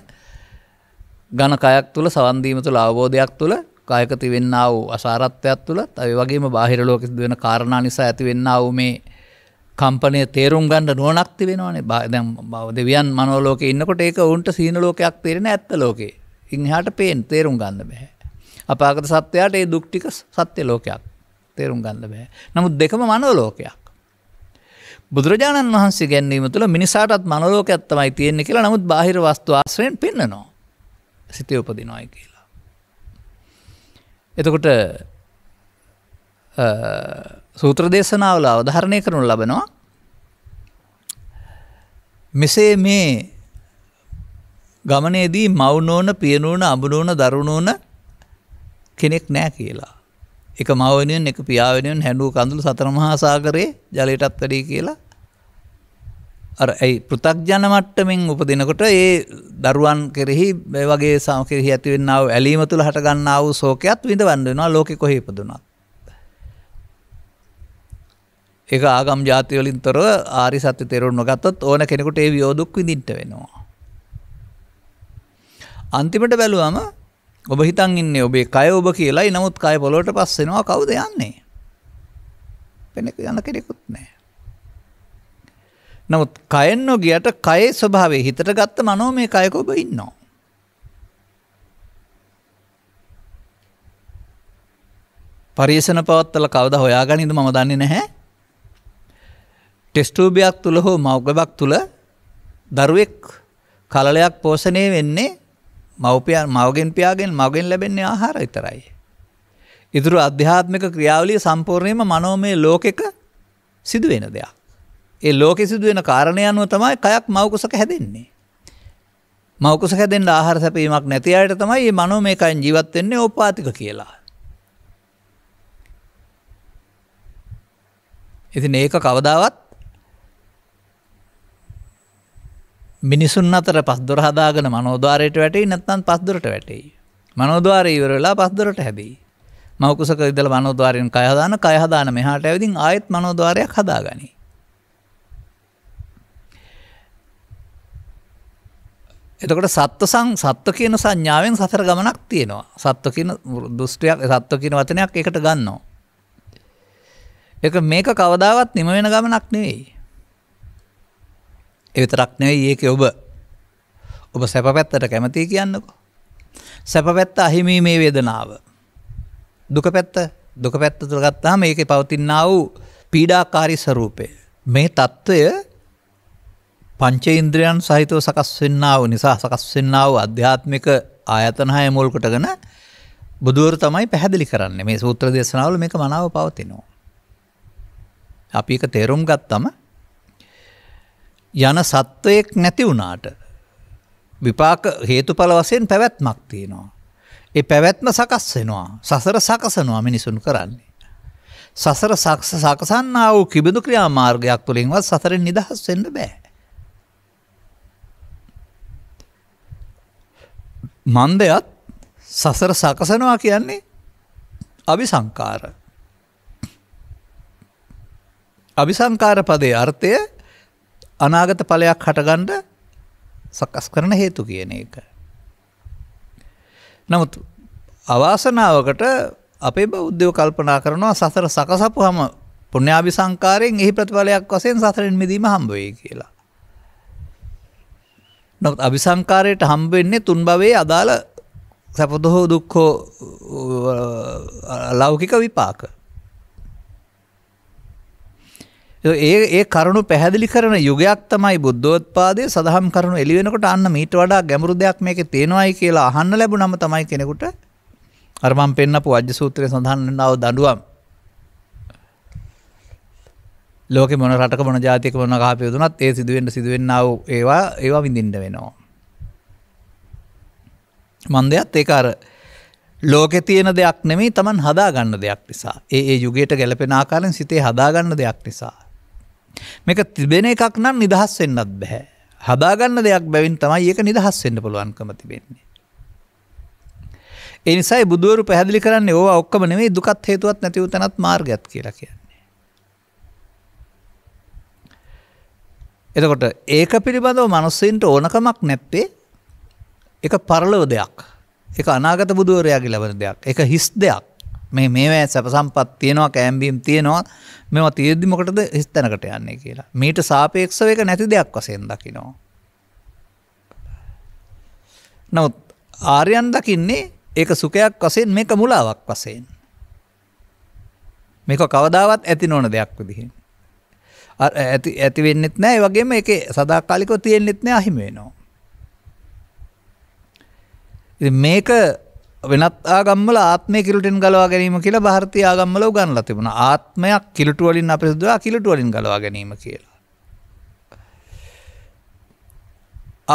ගණ කයක් තුළ සවන්දීම තුළ අවබෝධයක් තුළ කායකති වෙන්න වූ අසාරත්වයක් තුළ තයි වගේම බාහිරලෝකෙ වෙන කාරණා නිසා ඇති වෙන්න වූ මේ කම්පනය තේරුම් ගන්න නුවනක්ති වෙනවාන බාදැම් බව දෙවියන් මනෝලෝක ඉන්නකොට ඒක ඔවුන්ට සීනලෝකයක් තේරෙන ඇත්ත ලෝකේ ඉංහට පේෙන් තේරුම් ගන්න බැහැ. අපාගත සත්වයාට ඒ දුක්ටික සත්‍ය ලෝකයක් තේරුම් ගන්න බෑ. නමුත් දෙකම මනෝලෝකයක්. බුදුරජාණන් වහන්සේ ගැන්නීම තුළ මිනිසාටත් මනෝලෝක ඇත්තමයි තියෙන්නේ කියලා නමුත් බාහිර වස්තු ආශ්‍රයෙන් පෙන්න්නනවා සිතය උපදිනවායි කියලා. එතකොට සූත්‍ර දේශනාවල අවධාරණය කරනු ලබනවා මෙසේ මේ ගමනේදී මවුනෝන පියනූන අඹුනූන දරුණූන කෙනෙක් නෑ කියලා. එක මවනියෙන් එක පියාවෙනෙන් හැඩුව කඳුළු සතරමහාසාගරයේ ජලයටත් වැඩී කියලා අර ඇයි පෘතක්ජන මට්ටමින් උපදිනකොට ඒ දරුවන් කෙරෙහි වගේ සමකෙරෙහි ඇතිවෙන්නාව ඇලීම තුළ හටගන්නාව සෝකයක්ත් විඳ වන්න වෙනවා ලෝකෙ කොහහිපදුනත්. ඒක ආගම් ජාති වලින් තොරව ආරි සත්‍ය තේරුම් නොගත්තොත් ඕන කෙනෙකුට ඒ වියෝදුක් විඳින්න වෙනවා. අන්තිමට බැලුවම ඔබ හිතන් ඉන්නේ ඔබේ කය ඔබ කියලායි නමුත් කය පොළොවට පස් වෙනවා කවුද යන්නේ? වෙන යන කෙනෙකුත් නැහැ. නමුත් කයෙන් නොගියට කයේ ස්වභාවය හිතට ගත්ත මනෝමය කයක ඔබ ඉන්නවා. පරිේෂණ පවත්තල කවදා හොයාගනින්ද මම දන්නේ නැහැ. ටෙස්ට් ටියුබයක් තුල හෝ මව්ගබක් තුල දරුවෙක් කලලයක් පෝෂණය වෙන්නේ මව්පියන් මවගෙන් පියාගෙන් මගෙන් ලැබෙන්නේ ආහාර විතරයි. ඉතුරු අධ්‍යාත්මික ක්‍රියාවලිය සම්පූර්ණයෙන්ම මනෝමය ලෝකෙක සිදු වෙන දෙයක්. ඒ ලෝකෙ සිදු වෙන කාරණේ අනුව තමයි කයක් මවකුසක හැදෙන්නේ. මවකුසක හැදෙන්න ආහාර සැපීමක් නැති අයට තමයි මේ මනෝමය කයෙන් ජීවත් වෙන්නේ ඕපාතික කියලා. ඉතින් ඒක කවදාවත් මිනිසුන් අතර පස්දොර හදාගෙන මනෝද්වාරයට වැටේ නැත්නම් පස්දොරට වැටේ. මනෝද්වාරය ඉවර වෙලා පස්දොරට හැබෙයි. මවකුසක ඉඳලා මනෝද්වාරයෙන් කය හදාන කය හදාන මෙහාට ඇවිදින් ආයෙත් මනෝද්වාරයක් හදාගනී. එතකොට සත්ව සං සත්ව කියන සංඥාවෙන් සතර ගමනක් තියෙනවා. සත්ව කියන දෘෂ්ටියක් සත්ව කියන වචනයක් එකට ගන්නවා. ඒක මේක කවදාවත් නිම වෙන ගමනක් නෙවෙයි. එවිතරක් නෙවෙයි ඒක ඔබ ඔබ සැපපැත්තට කැමති කියන්නකෝ. සැපපැත්ත අහිමීමේ වේදනාව. දුක පැත්ත දුක පැත්ත තුරගත්තාම ඒක පවතින්නා වූ පීඩාකාරී ස්වරූපය. මේ தত্ত্বය පංච ඉන්ද්‍රයන් සහිතව සකස් වෙන්නා වූ නිසා සකස් වෙන්නා වූ අධ්‍යාත්මික ආයතන හය මුල් කොටගෙන බුදුවරු තමයි පැහැදිලි කරන්නේ. මේ සූත්‍ර දේශනාවල මේක මනාව පවතිනවා. අපි ඒක තේරුම් ගත්තම යන සත්වයෙක් නැති වුණාට විපාක හේතුඵල වශයෙන් පැවැත්මක් තියෙනවා. ඒ පැවැත්ම සකස් වෙනවා. සසර සකසනවා මිනිසුන් කරන්නේ. සසර සක්ස සකසන්නා වූ කිබඳු ක්‍රියාමාර්ගයක් තුළින්වත් සසරෙන් නිදහස් වෙන්න බෑ. මන්දයත් සසර සකසනවා කියන්නේ අபிසංකාර. අபிසංකාර පදේ අර්ථය අනාගත ඵලයක් හටගන්ඩ සකස් කරන හේතු කියන එක. නමුත් අවාසනාවකට අපේ බෞද්ධයෝ කල්පනා කරනවා සසර සකසපු හම පුුණ්‍යාභි සංකාරයෙන් එහි ප්‍රතිඵලයක් වසයෙන් සසරෙන් මිදීම හම්බවේ කියලා. නොත් අභිසංකාරයට හම්බවෙන්නේ තුන් භවේ අදාළ සැපදොහෝ දුක්හෝ ලෞකික විපාක. ඒ ඒ කරුණු පැහැදිලි කරන යුගයක් තමයි බුද්ධෝත්පාදය සඳහම් කරනු එළිවෙනකොට අන්න මීට වඩා ගැඹුරු දෙයක් මේක තියෙනවායි කියලා අහන්න ලැබු නම තමයි කෙනෙකුට අරමම් පෙන්න්නපු අජ්‍ය සූත්‍රය සඳහන්නාව දඩුවම් ලෝක මොන රටක මොන ජාතික මොන ගහපයුතුනත් ඒ සිදුවෙන්ට සිදුවෙන්නාව ඒවා ඒවා විඳින්ට වෙනවා. මන්දයත් ඒ අර ලෝකෙ තියෙන දෙයක් නෙමේ තමන් හදාගන්න දෙයක් නිසා ඒ ඒ යුගයට ගැලපෙන ආකාරෙන් සිතේ හදාගන්න දෙයක් නිසා මේක තිබෙන එකක් නම් නිදහස් වෙන්නත් බැහැ. හදාගන්න දෙයක් බැවින් තමයි ඒක නිදහස් වෙන්න පුළුවන්කම තිබෙන්නේ. ඒ නිසායි බුදුවරු පැහැදිලි කරන්නේ ඕවා ඔක්කොම නෙමෙයි දුකත් හේතුවත් නැතිව තැනත් මාර්ගයත් කියලා කියන්නේ. එතකොට ඒක පිළිබඳව මිනිස්සුන්ට ඕනකමක් නැත්තේ ඒක පරලොව දෙයක්. ඒක අනාගත බුදුවරයාගේ ලැබෙන දෙයක්. ඒක හිස් දෙයක්. මේ මේවැ සැප සම්පත් තියෙනවා කෑම්බීම් තියෙනවා මෙම තියද්දිමකටද හිස්තැනකට යන්නේ කියලා මීට සාපේක්ෂව එක නැති දෙයක් වසයෙන් දකිනවා. නවත් ආර්යන් දකින්නේ ඒක සුකයක් වසයෙන් මේක මුලාවක් වසයෙන්. මේක කවදාවත් ඇති නොන දෙයක් විදිහෙන්. ඇති ඇතිවෙන්නෙත් නෑ වගේම එක සදාකාලිකව තියෙන්න්නෙත් නෑ අහිමේනවා. මේක වෙනත් ආගම්මල ආත්මය කිලටෙන් ගලවා ගැනීම කියලා භාරති ආගම්මල උගන්ල තිබුණ ආත්මයක් කිලටුවලින් අපිසිදුව කිලටුවලින් ගලවා ගැනීම කියලා.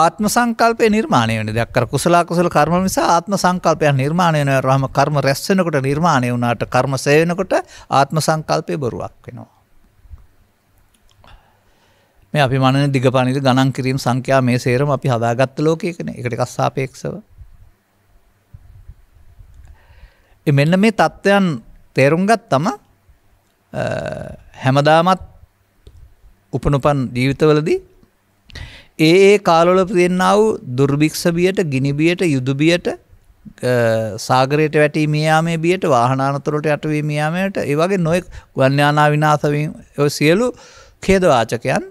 ආත්ම සංකල්පය නිර්මාණය වන දක්කර කුසලා කුසල කර්ම නිසා ආත්ම සංකල්පයක් නිර්මාණය වන රහම කර්ම රැස්වෙනකොට නිර්මාණය වුණට කර්ම සයවෙනකොට ආත්ම සංකල්පය බොරුවක් වෙනවා. මේ අපි මන දිග පනිද ගණන් කිරීම සංඛ්‍යා මේ සේරම අපි හදාගත්ත ලෝකයකන එකට එකක් සාපේක්ෂව මෙන්න මේ තත්ත්වයන් තේරුම්ගත් තම හැමදාමත් උපනුපන් ජීවිතවලදී ඒ ඒ කාලොල තියෙන්න්නාව දුර්භික්ෂබියට ගිනිබියට යුදුබියට සාගරයට වැටීමයාමේ බියට වාහනානතුරට යටවීමයාමයට ඒවගේ නොයෙක් ගන්්‍යානා විනාසවීම ඔ සියලු කේදවාචකයන්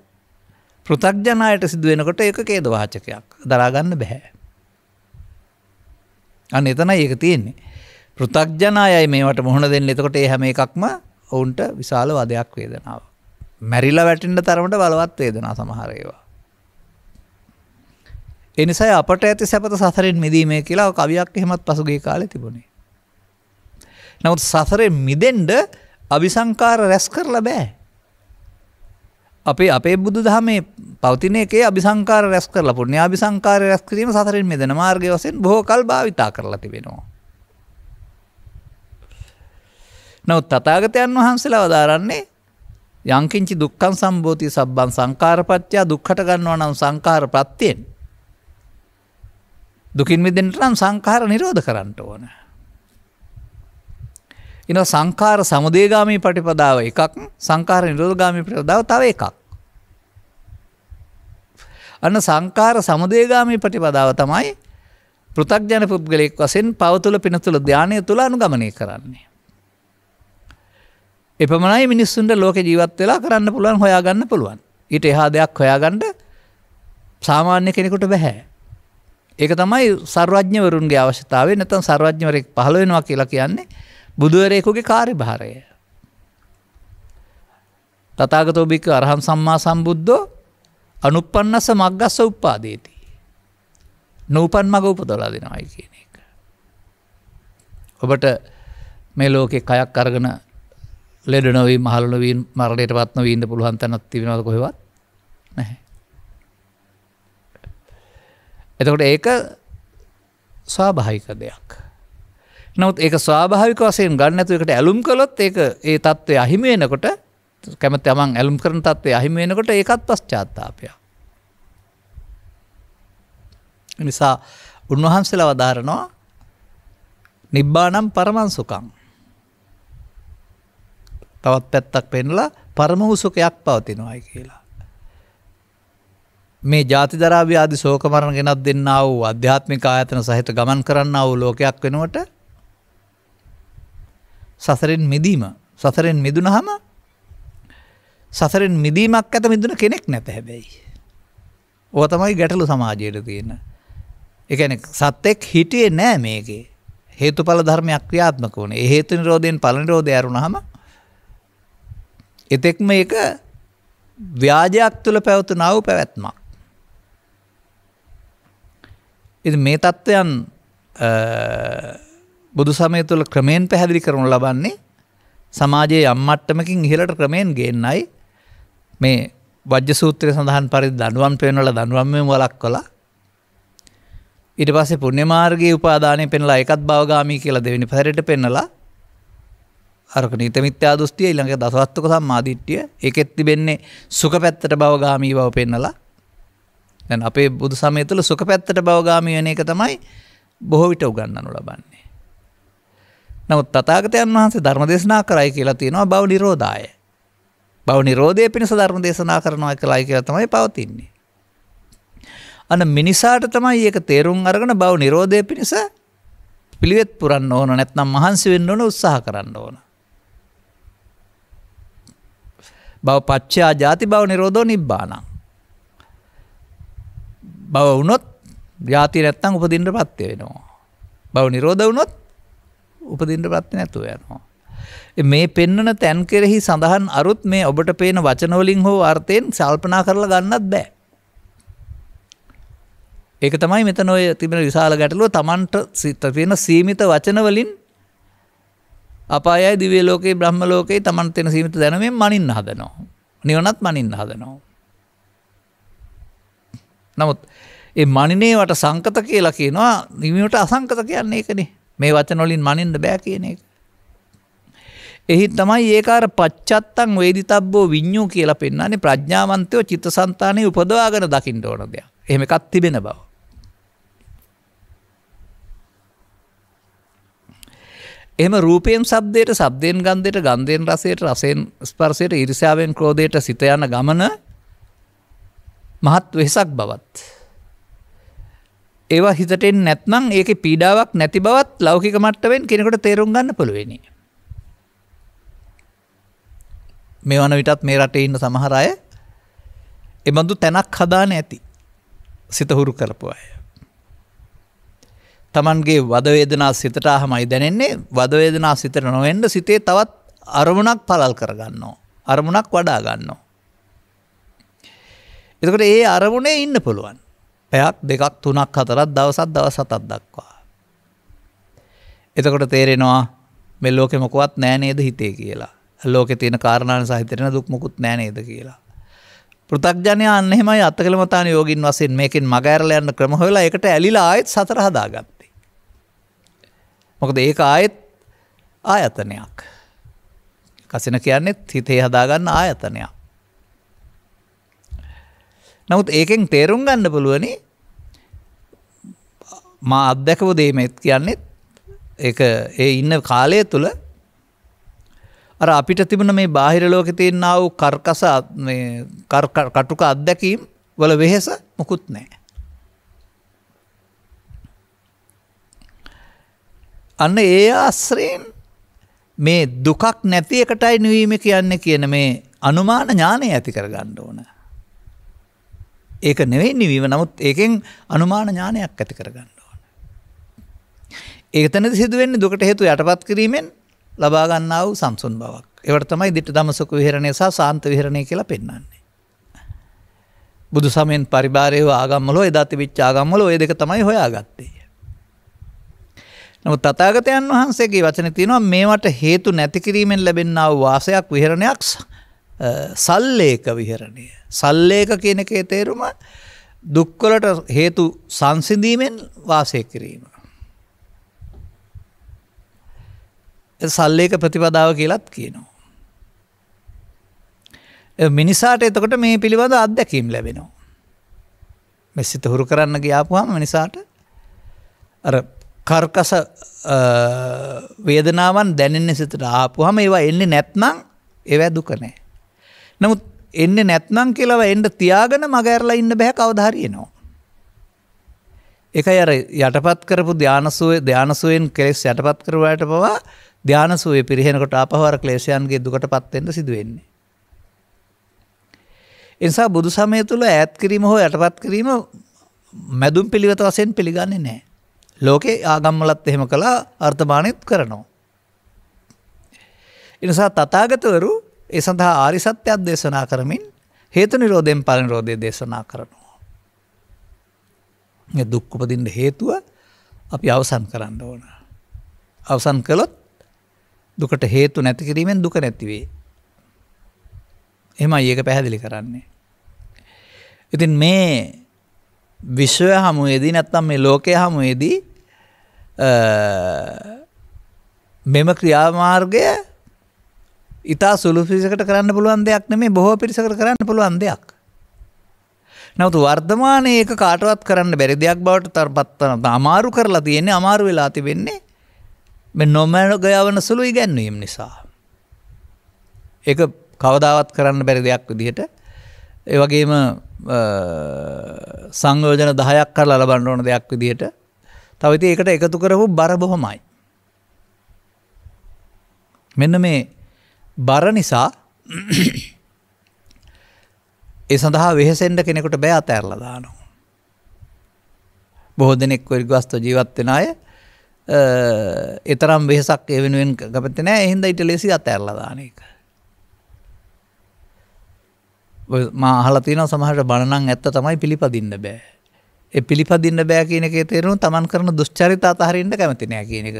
පෘතක්ජනයට සිදුවෙනකොට ඒ කේදවාචකයක් දරාගන්න බැහැ. අන්න එතන ඒක තියෙන්නේ. පෘථග්ජනායයි මේවට මුහුණ දෙන්න එතකොට ඒ හැම එකක්ම ඔවුන්ට විශාල වදයක් වේදනාව. මැරිලා වැටෙන්ට තරමට බලවත් වේදනා සමහර ඒවා. එනිසා අපට ඇති සැපත සසරෙන් මිදීමේ කියලා කවියක් එහෙමත් පසුගිය කාලේ තිබුණේ. නමුත් සසරෙන් මිදෙන්න අபிසංකාර රැස් කරලා බෑ. අපේ අපේ බුදුදහමේ පවතින එකේ අபிසංකාර රැස් කරලා පුණ්‍යාபிසංකාර රැස් කිරීම සසරෙන් මිදෙන මාර්ගය වශයෙන් බොහෝ කල් භාවිතා කරලා තිබෙනවා. නවත් තතාගතයන් වහන්සේලා වදාරන්නේ යංකින්චි දුක්කන් සම්බෝධය සබ්බන් සංකාරපච්චා දුක්කට ගන්නවා නම් සංකාර ප්‍රත්තියෙන්. දුකින් විදෙන්ට නම් සංකාර නිරෝධ කරන්නට ඕන. එන සංකාර සමුදේගාමී පටිපදාව එකක් සංකාර නිරෝධගාමී ප්‍රදාව තව එකක්. අන්න සංකාර සමුදේගාමී පටිපදාව තමයි පෘතක්ජන පුද්ගලෙක් වසෙන් පවතුල පිනතුළ ධ්‍යානය තුළ අනුගමනය කරන්නේ. එපමණයි මිනිස්සුන්ට ලෝක ජීවත් වෙලා කරන්න පුළුවන් හොයාගන්න පුළුවන්. ඊට එහා දෙයක් හොයාගන්න සාමාන්‍ය කෙනෙකුට බැහැ. ඒක තමයි සර්වඥවරුන්ගේ අවශ්‍යතාවය නැතන් සර්වඥවරෙක් පහළ වෙනවා කියලා කියන්නේ බුදුවරයෙකුගේ කාර්යභාරය. තථාගතෝ බික අරහං සම්මා සම්බුද්ධෝ අනුප්පන්නස මග්ගස්ස උප්පාදේති. නූපන් මග උපදලා දෙනවායි කියන එක. ඔබට මේ ලෝකෙ කයක් අරගෙන ලෙඩ නොවී මහල් නොවීන් මරණයට පත්න වීන්න පුළුවන් තැනත් තිබෙනද කොහෙවත් නැහැ. එතකොට ඒක ස්වාභාහික දෙයක්. නමුත් ඒක ස්වාභාවික වසයෙන් ගන්නඇතුවකට ඇලුම් කළොත් ඒ ඒ තත්ත්වය අහිමේනකොට කැමත තමන් ඇලුම් කරන තත්වේ අහිමේනකොට ඒකත් පස්්චාත්තාපය. නිසා උන්වහන්සේලා වදාරනවා නිබ්බානම් පරමන්සුකං තවත් පැත්තක් පෙන්ලා පරම උසුකයක් පවතිනවායි කියලා. මේ ජාතිදරාව ආදි සෝකමරණ ගෙනත් දෙන්න වූ අධ්‍යාත්මික ආයතන සහිත ගමන් කරන්න වූ ලෝකයක් වෙනුවට සසරෙන් මිදීම සසරෙන් මිදුනහම සසරෙන් මිදීමක් ඇත මිදුන කෙනෙක් නැත හැබැයි. ඕ තමයි ගැටලු සමාජයට තියෙන. එකන සත්තෙක් හිටියේ නෑ මේකේ හේතුඵල ධර්මයක් ක්‍රියාත්මක වුණේ හේතු නිරෝධයෙන් පලනිරෝධය ඇරුණහම එතෙක්ම එක ව්‍යාජයක් තුළ පැවතුනාව පැවැත්මක්. ඉති මේ තත්ත්වයන් බුදු සමය තුළ ක්‍රමයෙන් පැහැදිලි කරනු ලබන්නේ සමාජයේ අම්මට්ටමකින් ඉහලට ක්‍රමයෙන් ගේන්නයි මේ වජ්‍ය සූත්‍රය සඳහන් පරි දනුවන් පෙන්වල දනුවම්ම වලක් කොලා ඉට පස්සේ පුුණ්‍ය මාර්ගයේ උපාදානය පෙන්ලා එකත් භවගාමී කියලා දෙවිනි පැරට පෙන්නලා අරක නීත මිත්‍යා දෘෂ්ටිය ඊළඟට දසවත්තක සම්මාදිට්ඨිය ඒකෙත් තිබෙන්නේ සුඛ පැත්තට භවගාමී බව පෙන්නලා දැන් අපේ බුදු සමය තුළ සුඛ පැත්තට භවගාමී වෙන එක තමයි බොහෝ විට උගන්වනු ලබන්නේ. නමුත් තථාගතයන් වහන්සේ ධර්ම දේශනා කරයි කියලා තියෙනවා බව නිරෝධාය. බව නිරෝධය පිණිස ධර්ම දේශනා කරනවා කියලායි කියලා තමයි පවතින්නේ. අන මිනිසාට තමයි ඒක තේරුම් අරගෙන බව නිරෝධය පිණිස පිළිවෙත් පුරන්න ඕන නැත්නම් මහන්සි වෙන්න ඕන උත්සාහ කරන්න ඕන. බව පච්චයා ජාති බව නිරෝධෝ නිබ්බානං. බව වුණොත් ජාති නැත්තං උපදින්ට පත්ය වෙනවා. බව නිරෝධ වුණොත් උපදින්ට පත්ති නැතුව යනවා. මේ පෙන්නන තැන් කෙරෙහි සඳහන් අරුත් මේ ඔබට පේන වචනවලින් හෝ අර්ථයෙන් සල්පනා කරලා ගන්නත් බෑ. ඒක තමයි මෙතන ඔය තිබෙන විශාල ගැටලුව තමන්ට සිත තියෙන සීමිත වචනවලින් අපායයි දිව්‍ය ලෝකේ බ්‍රහ්ම ලෝකේ Taman තෙන සීමිත දැනුමෙන් මනින්න හදනවා. නිවනත් මනින්න හදනවා. නමුත් ඒ මනිනේවට සංකත කියලා කියනවා නිමියට අසංකත කියන්නේ ඒකනේ. මේ වචන වලින් මනින්න බෑ කියන එක. එහි තමයි ඒක අර පච්චත්තං වේදිතබ්බෝ විඤ්ඤු කියලා පෙන්වන්නේ ප්‍රඥාවන්තයෝ චිත්තසංතානෙ උපදවාගෙන දකින්න ඕන දෙයක්. එහෙම එකක් තිබෙන බව. එම රූපයෙන් සබ්දයට සබ්දයෙන් ගන්දයට ගන්ධයෙන් රසයට රසයෙන් ස්පර්සයට ඉරිසාාවෙන් ක්‍රෝධයට සිත යන ගමන මහත් වෙසක් බවත්. ඒවා හිතටෙන් නැත්නම් ඒක පීඩාවක් නැති බවත් ලෞකික මට්ටවෙන් කෙනෙකට තේරුම් ගන්න පුළුවෙනි. මේ වන විටත් මේ රටේ ඉන්න සමහරය එබඳු තැනක් හදාන ඇති සිතහුරු කරපු අය. Tamanගේ වදවේදනා සිතට ආහමයි දැනෙන්නේ වදවේදනා සිතට නොවෙන්න සිතේ තවත් අරමුණක් පළල් කරගන්නවා. අරමුණක් වඩා ගන්නවා. එතකොට ඒ අරමුණේ ඉන්න පුළුවන්. පැයක් දෙකක් තුනක් හතරක් දවසක් දවස් හතක් දක්වා. එතකොට තේරෙනවා මේ ලෝකෙ මොකවත් නෑ නේද හිතේ කියලා. ලෝකෙ තියෙන කාරණාන සහිතරෙන දුක් මොකුත් නෑ නේද කියලා. පෘථග්ජනයා අන්න එහෙමයි අත්කලමතාන යෝගින් වශයෙන් මේකෙන් මගහැරලා යන්න ක්‍රම හොයලා ඒකට ඇලිලා ආයෙත් සතර හදාගන්න. මොකද ඒක ආයෙත් ආයතනයක්. කසින කියන්නෙත් හිතේ හදාගන්න ආයතනයක්. නමුත් ඒකෙන් තේරුම් ගන්න පුළුවනි මා අත්දැකව දේමත් කියන්නෙත් ඒ ඒ ඉන්න කාලය තුළ අර අපිට තිබන මේ බාහිර ලෝක තියෙන්න්නාව කර්කස කටුක අත්දැකීම් වල වෙහෙස මොකුත් නෑ. අන්න ඒ ආශ්‍රයෙන් මේ දුකක් නැති එකටයි නිවීම කියන්නේ කියන මේ අනුමාන ඥානය ඇති කරගන්න ඕන. ඒක නෙවෙයි නිවීම. නමුත් ඒකෙන් අනුමාන ඥානයක් ඇති කරගන්න ඕන. ඒතනදි සිදු වෙන්නේ දුකට හේතු යටපත් කිරීමෙන් ලබා ගන්නා වූ සම්සුන් බවක්. ඒවට තමයි ditta damasaku විහරණය සහ සාන්ත විහරණය කියලා පෙන්වන්නේ. බුදු සමයෙන් පරිබාරයව ආගම්වල එදා තිබිච්ච ආගම්වල ওই දෙක තමයි හොයාගත්තේ. නමුත් තථාගතයන් වහන්සේගේ වචනේ තියෙනවා මේවට හේතු නැති කිරීමෙන් ලැබෙනා වාසයක් විහරණයක් සල්ලේක විහරණය. සල්ලේක කියන එකේ තේරුම දුක්වලට හේතු සංසිඳීමෙන් වාසය කිරීම. සල්ලේක ප්‍රතිපදාව කියලත් කියනවා. මිනිසාට එතකොට මේ පිළිබඳ අත්දැකීම් ලැබෙනවා. මෙ සිත හුරු කරන්න ගියාපුහම මිනිසාට අර කර්කස වේදනාවන් දැනෙන්නේ සිතට ආපුහම ඒවා එන්නේ නැත්නම් ඒවැ දුකනෑ. නමුත් එන්න නැත්නම් කියලව එන්ට තියාගෙන මගඇරලා ඉන්න බැහැ කවධාරයනවා. එක අර යටපත් කරපු ධ්‍යානසුවේ ධ්‍යානසුවෙන් කෙස් යටපත් කරවයට පවා ධ්‍යානසුවේ පිරිහෙනකොට අපහවර ක්ලේෂයන්ගේ දුකට පත්වෙන්ට සිදුවෙන්නේ. එනිසා බුදු සමය තුළ ඈත් කිරීම හෝ යටපත් කිරීම මැදුම් පිළිවත වසයෙන් පිළිගන්නේ නෑ. ලෝකේ ආගම්වලත් එහෙම කළා අර්ථමානෙත් කරනවා. එනිසා තථාගතවරු ඒ සඳහා ආරි සත්‍යයක් දේශනා කරමින් හේතු නිරෝධයෙන් ඵල නිරෝධය දේශනා කරනවා. මේ දුක් උපදින්න හේතුව අපි අවසන් කරන්න ඕන. අවසන් කළොත් දුකට හේතු නැති කිරීමෙන් දුක නැති වේ. එහෙමයි ඒක පැහැදිලි කරන්නේ. ඉතින් මේ විශ්වය හමුවේදී නැත්තම් මේ ලෝකය හමුවේදී මෙම ක්‍රියාමාර්ගය ඉතා සුළු පිරිසකට කරන්න පුළුවන් දෙයක් නෙමේ බොහෝ පිරිසකට කරන්න පුළුවන් දෙයක්. නැවතු වර්ධමානයේ ඒක කාටවත් කරන්න බැරි දෙයක් බවට තරපත්වන අමාරු කරලා තියෙන්නේ අමාරු වෙලා තිබෙන්නේ මේ නොමැනග යවන සුළු ඉගැන්වීම නිසා. ඒක කවදාවත් කරන්න බැරි දෙයක් විදිහට ඒ වගේම සංයෝජන දහයක් කරලා ලබන්න ඕන දෙයක් විදිහට තවති ඒකට එකතු කරහු බර බොහොමයි. මෙන්න මේ බර නිසා ඒ සඳහා වෙහෙසෙන්ට කෙනෙකුට බෑ අතඇරල දානවා. බොහෝ දෙනෙක් වරිගස්ත ජීවත්වෙන අය එතරම් වෙහසක් ඒ වෙනුවෙන් ගපත නෑ එහින්ද ඉට ලෙසි අතඇරලදාන එක. මහලතින සමහට බණනං ඇත්ත තමයි පිළිපදින්න බෑ. ඒ පිළිපදින්න බෑ කියන එකේ තේරුම තමන් කරන දුෂ්චරිත අතහරින්න කැමති නෑ කියන එක.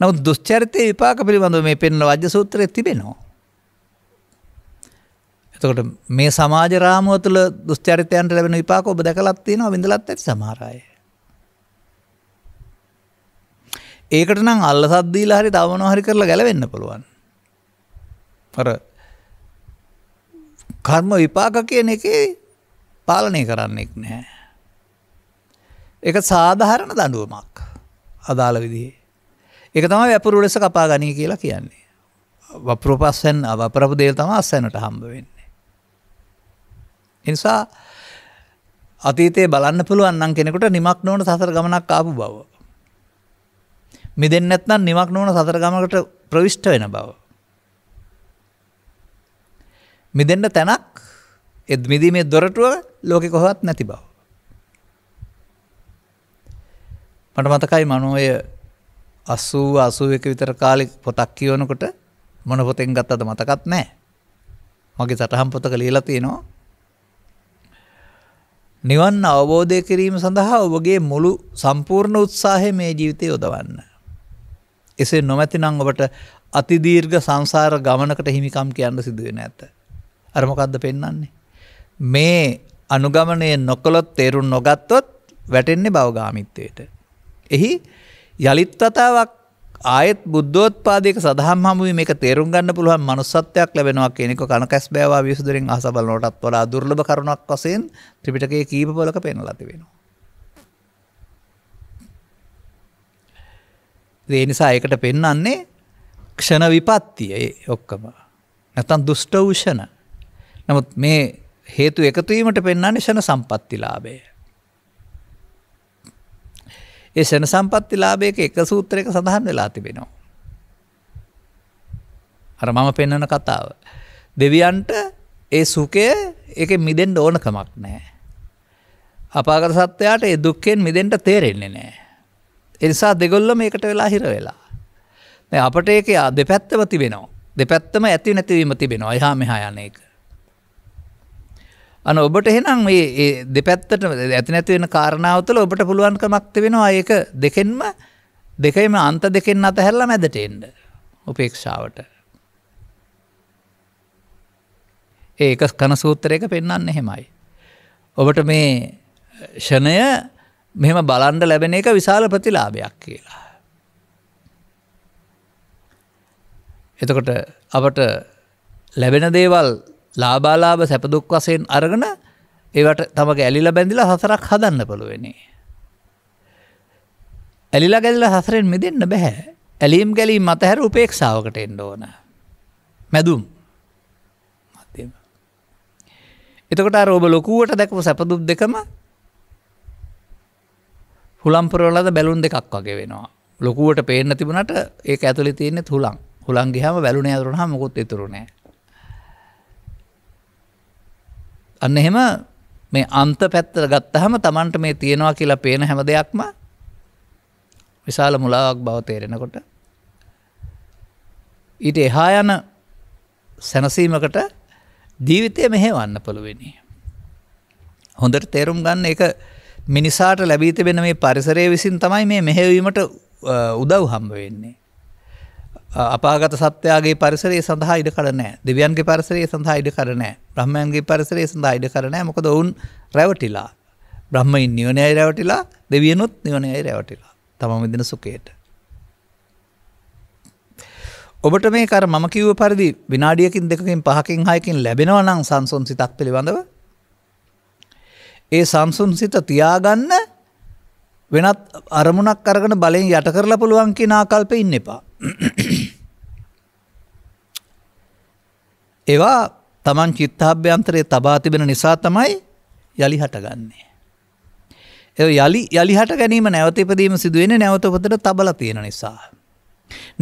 නමුත් දුෂ්චරිතයේ විපාක පිළිබඳව මේ පෙන්වන වජ්‍ය සූත්‍රයේ තිබෙනවා. එතකොට මේ සමාජ රාමුව තුළ දුෂ්චරිතයන්ට ලැබෙන විපාක ඔබ දැකලත් තියෙනවා විඳලත් ඇති සමහර අය. ඒකට නම් අල්ලසක් දීලා හරි තව මොනවා හරි කරලා ගැලවෙන්න පුළුවන්. අර කර්ම විපාක කියන එකේ පාලනය කරන්නෙක් නැහැ. එක සාධාරණ දඩුවමක් අදාළ විදිහේ. එක තම වැපුරු ලෙස කපා ගනී කියලා කියන්නේ. වප්‍රපස්සෙන් අවපරපු දේල් තම අස්සැනට හම්බ වෙන්නේ. එනිසා අතීතයේ බලන්න පුළුවන්න්නන් කෙනෙකුට නිමක් නොවන සසර ගමනක් ආපු බව. මිදෙන් නැත්නම් නිමක් නොවන සතර ගමකට ප්‍රවිෂ්ට වෙන බව. මිදෙන්ට තැනක් එත් මිදීමේ දොරටුව ලෝකෙ කොහොවත් නැති බව. මට මතකයි මනෝය අස්සූ අසුව එක විතර කාලෙ පොතක් කියවනකොට මොන පොතෙන් ගත් අද මතකත් නෑ. මගේ සටහම් පොතක ලියලා තියෙනවා. නිවන් අවබෝධය කිරීම සඳහා ඔබගේ මුළු සම්පූර්ණ උත්සාහය මේ ජීවිතය යොදවන්න. එසේ නොමැතිනම් ඔබට අතිදීර්ඝ සංසාර ගමනකට හිමිකම් කියන්න සිදුවෙන ඇත. අර මොකද්ද පෙන්වන්නේ? මේ අනුගමනය නොකොළොත් තේරුම් නොගත්තොත් වැටෙන්නේ බවගාමිත්වයට. එහි යළිත් වතාවක් ආයත් බුද්ධෝත්පාදයක සදහම් හමුව මේක තේරුම් ගන්න පුළුවන් මනුස්සත්වයක් ලැබෙනවා කෙනෙක කනකැස් බෑවා විසුදුරින් අසබලනොටත් වඩා දුර්ලභ කරුණක් වසයෙන් ත්‍රිපිටකයේ කීපපොලක පෙනලති වෙනවා. දේ නිසා ඒකට පෙන්නන්නේ ක්ෂණ විපත්තිය ඔක්කම නැතන් දුෂ්ට වූෂණ නමුත් මේ හේතු එකතුවීමට පෙන්වන්නේ ෂණ සම්පත්තිලාභය. ඒ ෂණ සම්පත්තිලාභයක එක සූත්‍රයක සඳහන් වෙලා තිබෙනවා. අර මම පෙන්වන කතාව. දෙවියන්ට ඒ සුඛය ඒකෙන් මිදෙන්න ඕන කමක් නැහැ. අපාගත සත්වයාට ඒ දුක්ඛයෙන් මිදෙන්න තේරෙන්නේ නැහැ. ඒ නිසා දෙගොල්ලම ඒකට වෙලා හිර වෙලා. දැන් අපට ඒක දෙපැත්තම තිබෙනවා. දෙපැත්තම ඇති නැතිවීම තිබෙනවා. එහා මෙහා යන එක. අන ඔබට එහෙනම් මේ දෙපැත්තට ඇති නැති වෙන කාරණාව තුළ ඔබට පුළුවන්කමක් තිබෙනවා ඒක දෙකෙන්ම දෙකේම අන්ත දෙකෙන් අතහැරලා මැදට එන්න උපේක්ෂාවට. ඒක කන සූත්‍රයක පෙන්වන්න එහෙමයි. ඔබට මේ ෂණය මෙහෙම බලන්ඩ ලැබෙන එක විශාල ප්‍රතිලාභයක් කියලා. එතකොට අපට ලැබෙන දේවල් ලාබාලාබ සැපදුක් වසයෙන් අරගෙන ඒවට තම ඇලිල බැඳිලා හසරක් හදන්න පුළුවනේ. ඇලිලා ගැල්ල හසරෙන් මෙදන්න බැහැ ඇලීම් ගැලීම් මතහැර උපේක්ෂාවකට එන්න ඕන. මැදුම් එතකොට රෝබ ලොකුවට දැකපු සැපදුක් දෙකම හුළම්පුරවලද බැලුන් දෙකක් වගේ වෙනවා. ලොකුවට පේන්න තිබුණට ඒ ඇතුලි තියන්නේ තුළන් හුළන් ගහම බැලුණ ඇතුරුණ මොකොත් ඉතුරුණෑ අන්න එහෙම මේ අන්ත පැත්තර ගත්තහම තමන්ට මේ තියෙනවා කියලා පේන හැම දෙයක්ම විශාල මුලාවක් බව තේරෙනකොට ඊට එහා යන සැනසීමකට ජීවිතය මෙහෙවන්න පුළුවෙනි. හොඳට තේරුම් ගන්න එක මිනිසාට ලැබී තිබෙන මේ පරිසරය විසින් තමයි මේ මෙහෙවීමට උදව් හම්බ වෙන්නේ. අපාගත සත්‍යයාගේ පරිසරයේ සඳහා ඉඩ කරනෑ දෙවියන්ගේ පරිසරයේ සඳහා ඉඩ කරනෑ බ්‍රහ්මයන්ගේ පරිසරයේ සඳහා ඉඩ කරනෑ මොකද ඔවුන් රැවටිලා බ්‍රහ්මයින් නිවනයයි රැවටිලා දෙවියනුත් නිවනයයි රැවටිලා තම මෙදින සුකයට. ඔබට මේ කර මම කිව්ව පරිදි විනාඩියකින් දෙකකින් පහකින් හයකින් ලැබෙනව නම් සංසුන් සිතක් පිළිබඳව ඒ සංසුන් සිත තියාගන්න වෙනත් අරමුණක් අරගෙන බලෙන් යට කරලා පුළුවන් කියන ආකල්පෙ ඉන්න එපා. ඒවා තමන් චිත්තාභ්‍යන්තරයේ තබා තිබෙන නිසා තමයි යළි හටගන්නේ. ඒ යළි යළි හට ගැනීම නැවත ඉපදීම සිදුවෙන්නේ නැවත උපතට තබලා තියෙන නිසා.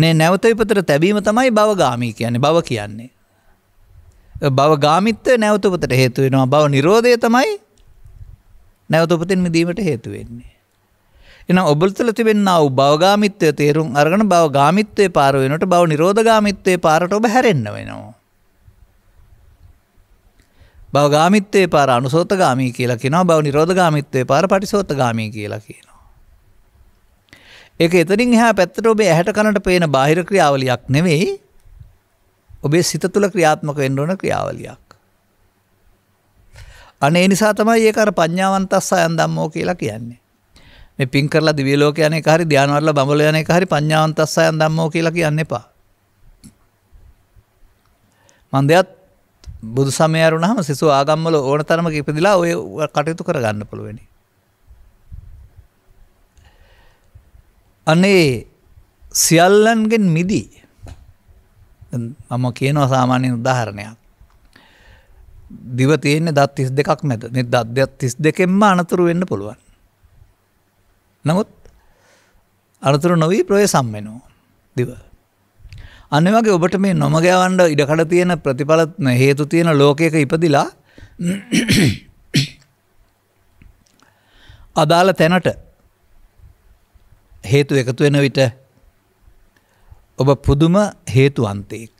මේ නැවත උපතට තැබීම තමයි භවගාමී කියන්නේ භව කියන්නේ. භවගාමිත්වය නැවත උපතට හේතු වෙනවා. භව නිරෝධය තමයි නැවත උපතින් මිදීමට හේතු වෙන්නේ. එහෙනම් ඔබ තුළ තිබෙනා වූ භවගාමිත්වය තේරුම් අරගෙන භවගාමිත්වයේ පාර වෙනකොට භව නිරෝධගාමිත්වයේ පාරට ඔබ හැරෙන්න වෙනවා. බවගාමිත්වය පාර අනුසෝත ගාමී කියලා කියෙනවා බව නිරෝධගාමිත්වය පාර පටිසෝත ගාමී කියලා කියනවා. ඒක එතරින් එහා පැත්තට ඔබේ ඇහැට කනට පේන බාහිර ක්‍රියාවලියක් නෙවෙයි ඔබේ සිත තුළ ක්‍රියාත්මක වෙන්ඩෝන ක්‍රියාවලියක්. අනේ නිසා තමයි ඒකර පඥාවන්තස් අයන් දම්මෝ කියලා කියන්නේ. මේ පින් කරලා දිවියලෝක යන හරි ධ්‍යානවරල බඹල යන හරි පඥාවන්තස් අයන් දම්මෝ කියලා කියන්න එපා. මන්දයත් බුදු සමයරුණහම සිසු ආගම්මල ඕන තරමක ඉපදිලා ඔය කටයුතු කරගන්න පුළුවනි. අනේ සියල්ලන්ගෙන් මිදී මම කියනවා සාමාන්‍යෙන් උදාහරණයක්. දිව තියෙන්නේ දත් තිස් දෙකක් මැද මෙ දත්දයක් තිස් දෙකෙන්ම අනතුරු වෙන්න පුළුවන්. නමුත් අනතුරු නොවී ප්‍රය සම්මෙනෝ දිව. අනිවාගේ ඔබට මේ නොමගෑවන්ඩ ඉඩකඩ තියෙන ප්‍රතිඵලත්න හේතු තියෙන ලෝකයක ඉපදිලා අදාළ තැනට හේතු එකතු වෙන විට ඔබ පුදුම හේතුවන්තයෙක්.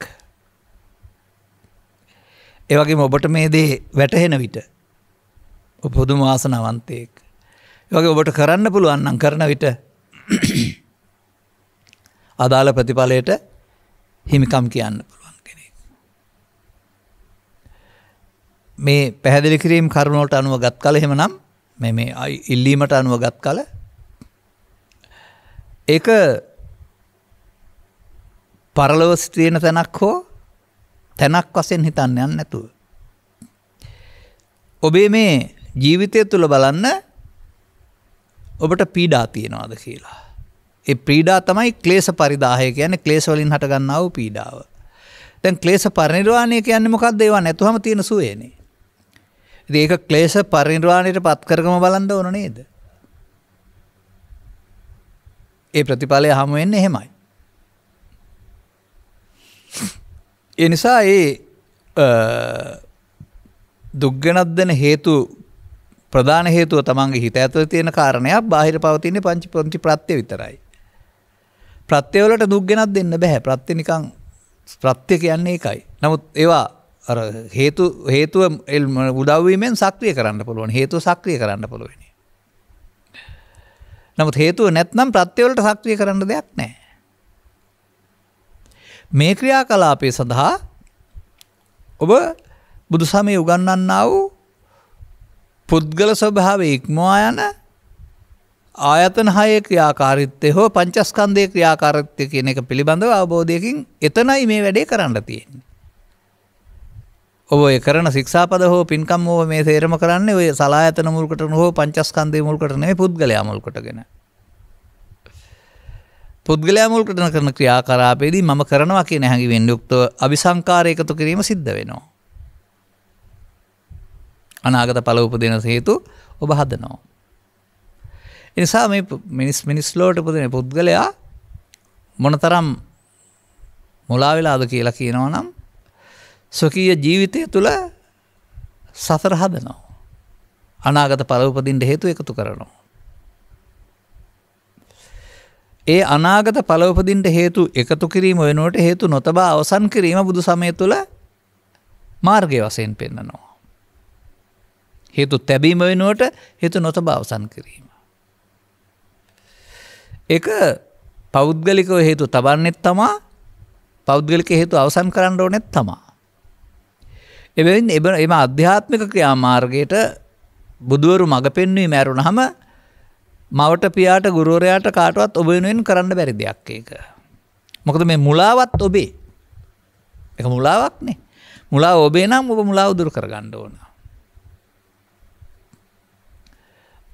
ඒවගේ ඔබට මේ දේ වැටහෙන විට පුදුම වාසනවන්තයෙක්. වගේ ඔබට කරන්න පුළුවන්නම් කරන විට අදාළ ප්‍රතිඵලයට හිමිකම් කියන්න පුළුවන් කෙනෙක්. මේ පැහැදිලි කිරීම් කරුණෝට අනුව ගත් කල හෙමනම් මේ මේ ඉල්ලීමට අනුව ගත් කල ඒක පරලොව ස්ත්‍රියන තැනක් හෝ තැනක් වසෙන් හිතන්න යන්න නැතුව. ඔබේ මේ ජීවිතය තුළ බලන්න ඔබට පීඩා තියෙනවාද කියලා. ඒ පීඩා තමයි ක්ලේස පරිදාහය කියන්නේ ක්ලේශ වලින් හටගන්නා වූ පීඩාව. දැන් ක්ලේශ පරිනිර්වාණය කියන්නේ මොකක්ද? ඒවා නැතුවම තියෙන සුවේනේ. ඉතින් ඒක ක්ලේශ පරිනිර්වාණයට පත් කරගම බලන්න ඕන නේද? ඒ ප්‍රතිඵලය හමු වෙන්නේ එහෙමයි. ඒ නිසා ඒ දුක්ගෙනත් දෙන හේතු ප්‍රධාන හේතුව තමන්ගේ හිත ඇතුළ තියෙන කාරණයක් බාහිර පවතින්නේ පංචි පංචි ප්‍රත්‍ය විතරයි. ප්‍රත්‍යවලට දුක් ගෙනත් දෙන්න බැහැ ප්‍රත්‍ය නිකං ප්‍රත්‍ය කියන්නේ එකයි. නමුත් ඒවා හේතු හේතුව එල් උදවීමෙන් සක්‍රිය කරන්න පුළුවන් හේතු සක්‍රිය කරන්න පුළුවනි. නමුත් හේතුව නැත්නම් ප්‍රත්‍යවලට සක්‍රිය කරන්න දෙයක් නෑ. මේ ක්‍රියා කලාපය සඳහා ඔබ බුදු සමය උගන්නන්නා වූ පුද්ගල ස්වභාව ඉක්මවා යන ආයතන හය ක්‍රියාකාරිත්තය හෝ පංචස්කන්දය ක්‍රියාකාරත්ය කියන එක පිළිබඳව අවබෝධයකින් එතනයි මේ වැඩේ කරන්න තියෙන්. ඔය කරන සික්ෂාපද හෝ පින්කම් ෝ මේ තේරම කරන්නේ ඔය සලායතන මුල්කට හෝ පංචස්කන්දය මුල්කටනේ පුද්ගලයා මුල්කටගෙන. පුද්ගලයා මුල්කටන කරන ක්‍රියාකරාපේදී මම කරනවා කිය නැහැඟි වෙන් යුක්ත අභිසංකාරය එකතු කිරීම සිද්ධ වෙනවා. අනාගත පල උපදින හේතු ඔබ හදනවා. එනිසා මේ මිනිස් මිනිස්ලෝට උපදින පුද්ගලයා මොනතරම් මුලා වෙලාද කියලා කියනවා නම් ස්වකීය ජීවිතය තුළ සසර හදනවා. අනාගත පලවපදින්ට හේතු එකතු කරනවා. ඒ අනාගත පලවපදින්ට හේතු එකතු කිරීම වෙනුවට හේතු නොතබා අවසන් කිරීම බුදු සමය තුළ මාර්ගය වසයෙන් පෙන්න්නනවා. හේතු තැබීම වෙනුවට හේතු නොතබා අවසන් කිරීම. ඒක පෞද්ගලිකව හේතු තබන්නෙත් තමා පෞද්ගලික හේතු අවසන් කරන්න ඕනෙත් තමා. එබැවින් එබ එම අධ්‍යාත්මික ක්‍රියාමාර්ගයට බුදුවරු මඟ පෙන්වී මැරුණහම මවට පියාට ගුරුවරයාට කාටවත් ඔබ වෙනුවෙන් කරන්න බැරි දෙයක් ඒක. මොකද මේ මුලාවත් ඔබේ. ඒක මුලාවක් නේ. මුලාව ඔබේ නම් ඔබ මුලාව දුරු කරගන්න ඕන.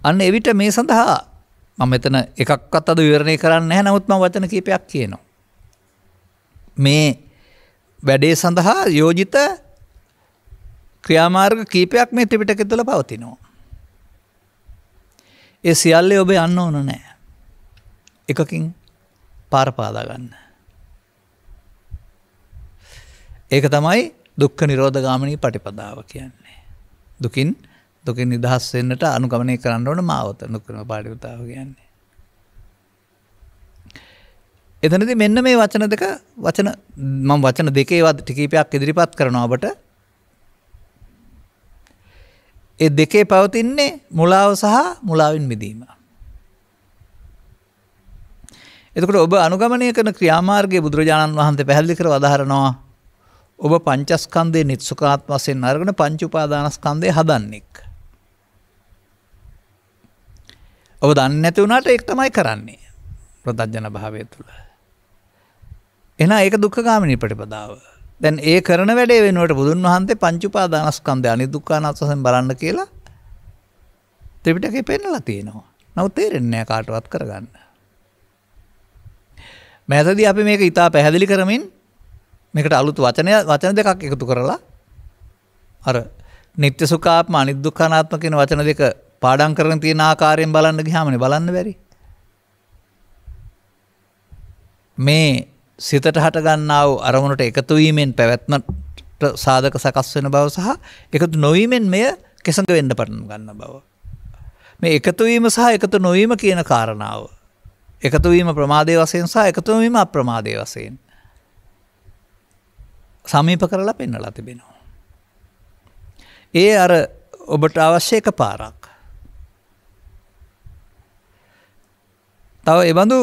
අන්න එවිට මේ සඳහා මම එතන එකක්වත් අද විවරණය කරන්න හැ නමුත්ම වචන කීපයක් කියනවා. මේ වැඩේ සඳහා යෝජිත ක්‍රියාමාර්ග කීපයක් මේ ත්‍රිපිටකය තුළ පවතිනවා. ඒ සියල්ලේ ඔබ යන්න ඕන නෑ. එකකින් පාරපාදා ගන්න. ඒක තමයි දුක්ඛ නිරෝධ ගාමිනී පටිපදාව කියන්නේ. දුකින් දුක නිදහස් වෙන්නට අනුගමනය කරන්න ඕන මාවත නොකරන පාඩිතාව කියන්නේ. එතනති මෙන්න මේ වචන දෙක වචන මං වචන දෙකේවත් ටිකීපයක් ඉදිරිපත් කරනවාබට ඒ දෙකේ පවතින්නේ මුලාව සහ මුලාවින් මිදීම. එතකට ඔබ අනුගමනය කන ක්‍රියාමාර්ගගේ බුදුරජාණන් වහන්සේ පැහැල්ලි කර වදාහරනවා ඔබ පංචස්කන්දේ නිත්සුකාත් වසයෙන් අරගෙන පංචුපාදානස්කන්දය හදන්නෙක්. ඔබ දන්න ඇති වුණට එක් තමයි කරන්නේ ප්‍රදජ්ජන භාවය තුළ. එන ඒක දුක්කාමිනි පටිපදාව. දැන් ඒ කරන වැඩේ වෙනුවට බුදුන් වහන්සේ පංචුපා දානස්කන්ද අනි දුක්කානත්සසෙන් බලන්න කියලා ත්‍රිපිටකේ පෙන්නලා තියෙනවා. නව තේරෙන්නේ කාටවත් කරගන්න. මැතදී අපි මේක ඉතා පැහැදිලි කරමින් මේකට අලුත් වචනය වචන දෙකක් එකතු කරලා අර නිත්‍ය සුකාත්ම අනිදුක්ඛානාත්ම කියන වචන දෙක පාඩම් කරන තියෙන ආකාරයෙන් බලන්න ගියාමනේ බලන්න බැරි. මේ සිතට හටගන්නා වූ අරමුණට එකතු වීමෙන් පැවැත්මට සාධක සකස් වෙන බව සහ එකතු නොවීමෙන් මෙය කෙසඟ වෙන්න පටන් ගන්න බව. මේ එකතු වීම සහ එකතු නොවීම කියන කාරණාව. එකතු වීම ප්‍රමාදය වශයෙන් සහ එකතු වීම අප්‍රමාදය වශයෙන්. සමීප කරලා පෙන්නලා තිබෙනවා. ඒ අර ඔබට අවශ්‍ය එක පාරක්. තව එබඳු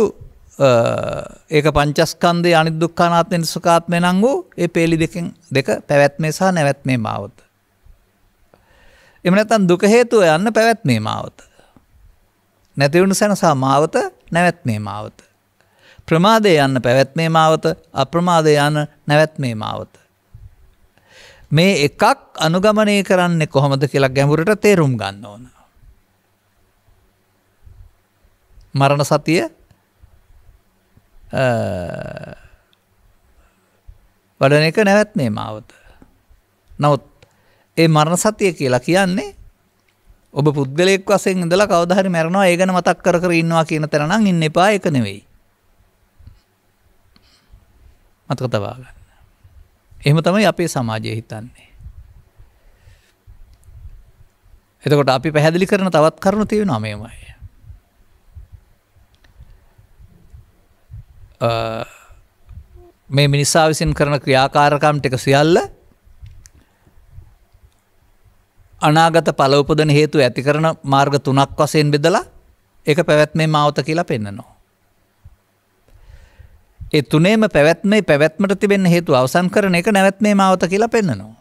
ඒක පංචස්කන්දය අනිදුක්කානාත්මෙන් සුකාත්මය නං වූ ඒ පේලි දෙකින් දෙක පැවැත්මේ සහ නැවැත්මේ මාවත. එමනැතන් දුක හේතුව යන්න පැවැත්මේ මාවත. නැතිවුණු සැනසා මාවත නැවැත්මේ මාවත. ප්‍රමාදය යන්න පැවැත්මේ මාවත අප්‍රමාදය යන්න නැවැත්මේ මාවත. මේ එකක් අනුගමනය කරන්නේ කොහොමද කියලා ගැඹුරට තේරුම් ගන්න ඕන. මරණ සතිය වඩන එක නැවැත්නේ මාවත. නවත් ඒ මරණ සතිය කියලා කියන්නේ ඔබ පුද්ගලෙක් වසෙන් ඉඳල කවදහරි මැරනවා ඒ ගැන මතක් කර කර ඉන්නවා කියන තැනනම් ඉන්න එපා එක නෙවෙයි. මතක තබා ගන්න. එහෙම තමයි අපේ සමාජය හිතන්නේ. එතකොට අපි පැහැදිලි කරන තවත් කරුණු තියෙනවා මේමයි. මේ මිනිසා විසින් කරන ක්‍රියාකාරකම් ටික සියල්ල අනාගත පලවපදන හේතු ඇති කරන මාර්ග තුනක් වසයෙන් බෙදලා එක පැවැත්මේ මාවත කියලා පෙන්න්නනවා. ඒ තුනේම පැවැත්මේ පැවැත්මට තිබෙන් හේතු අවසන් කරන එක නැවැත්මේ මාවත කියලා පෙන්න්නනවා.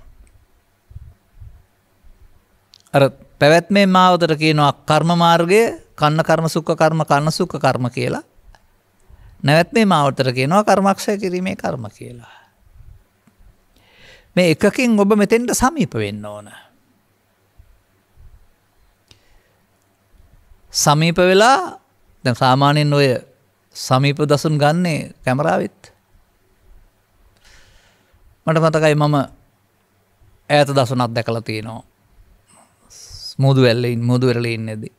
අර පැවැත්මේ මාවතට කියනවා කර්ම මාර්ගය කන්න කර්ම සුක්ක කර්ම කන්න සුක්ක කර්ම කියලා නැවැත්මේ මාවතර කියනවා කර්මක්ෂය කිරීමේ කර්ම කියලා. මේ එකකින් ඔබ මෙතෙන්ට සමීප වෙන්න ඕන. සමීප වෙලා දැන් සාමාන්‍යයෙන් ඔය සමීප දසුන් ගන්නේ කැමරාවෙත්. මට මතකයි මම ඈත දසුනක් දැකලා තියෙනවා. මුදු වැල්ලෙන් මුදුවරලඉන්න ඇදී.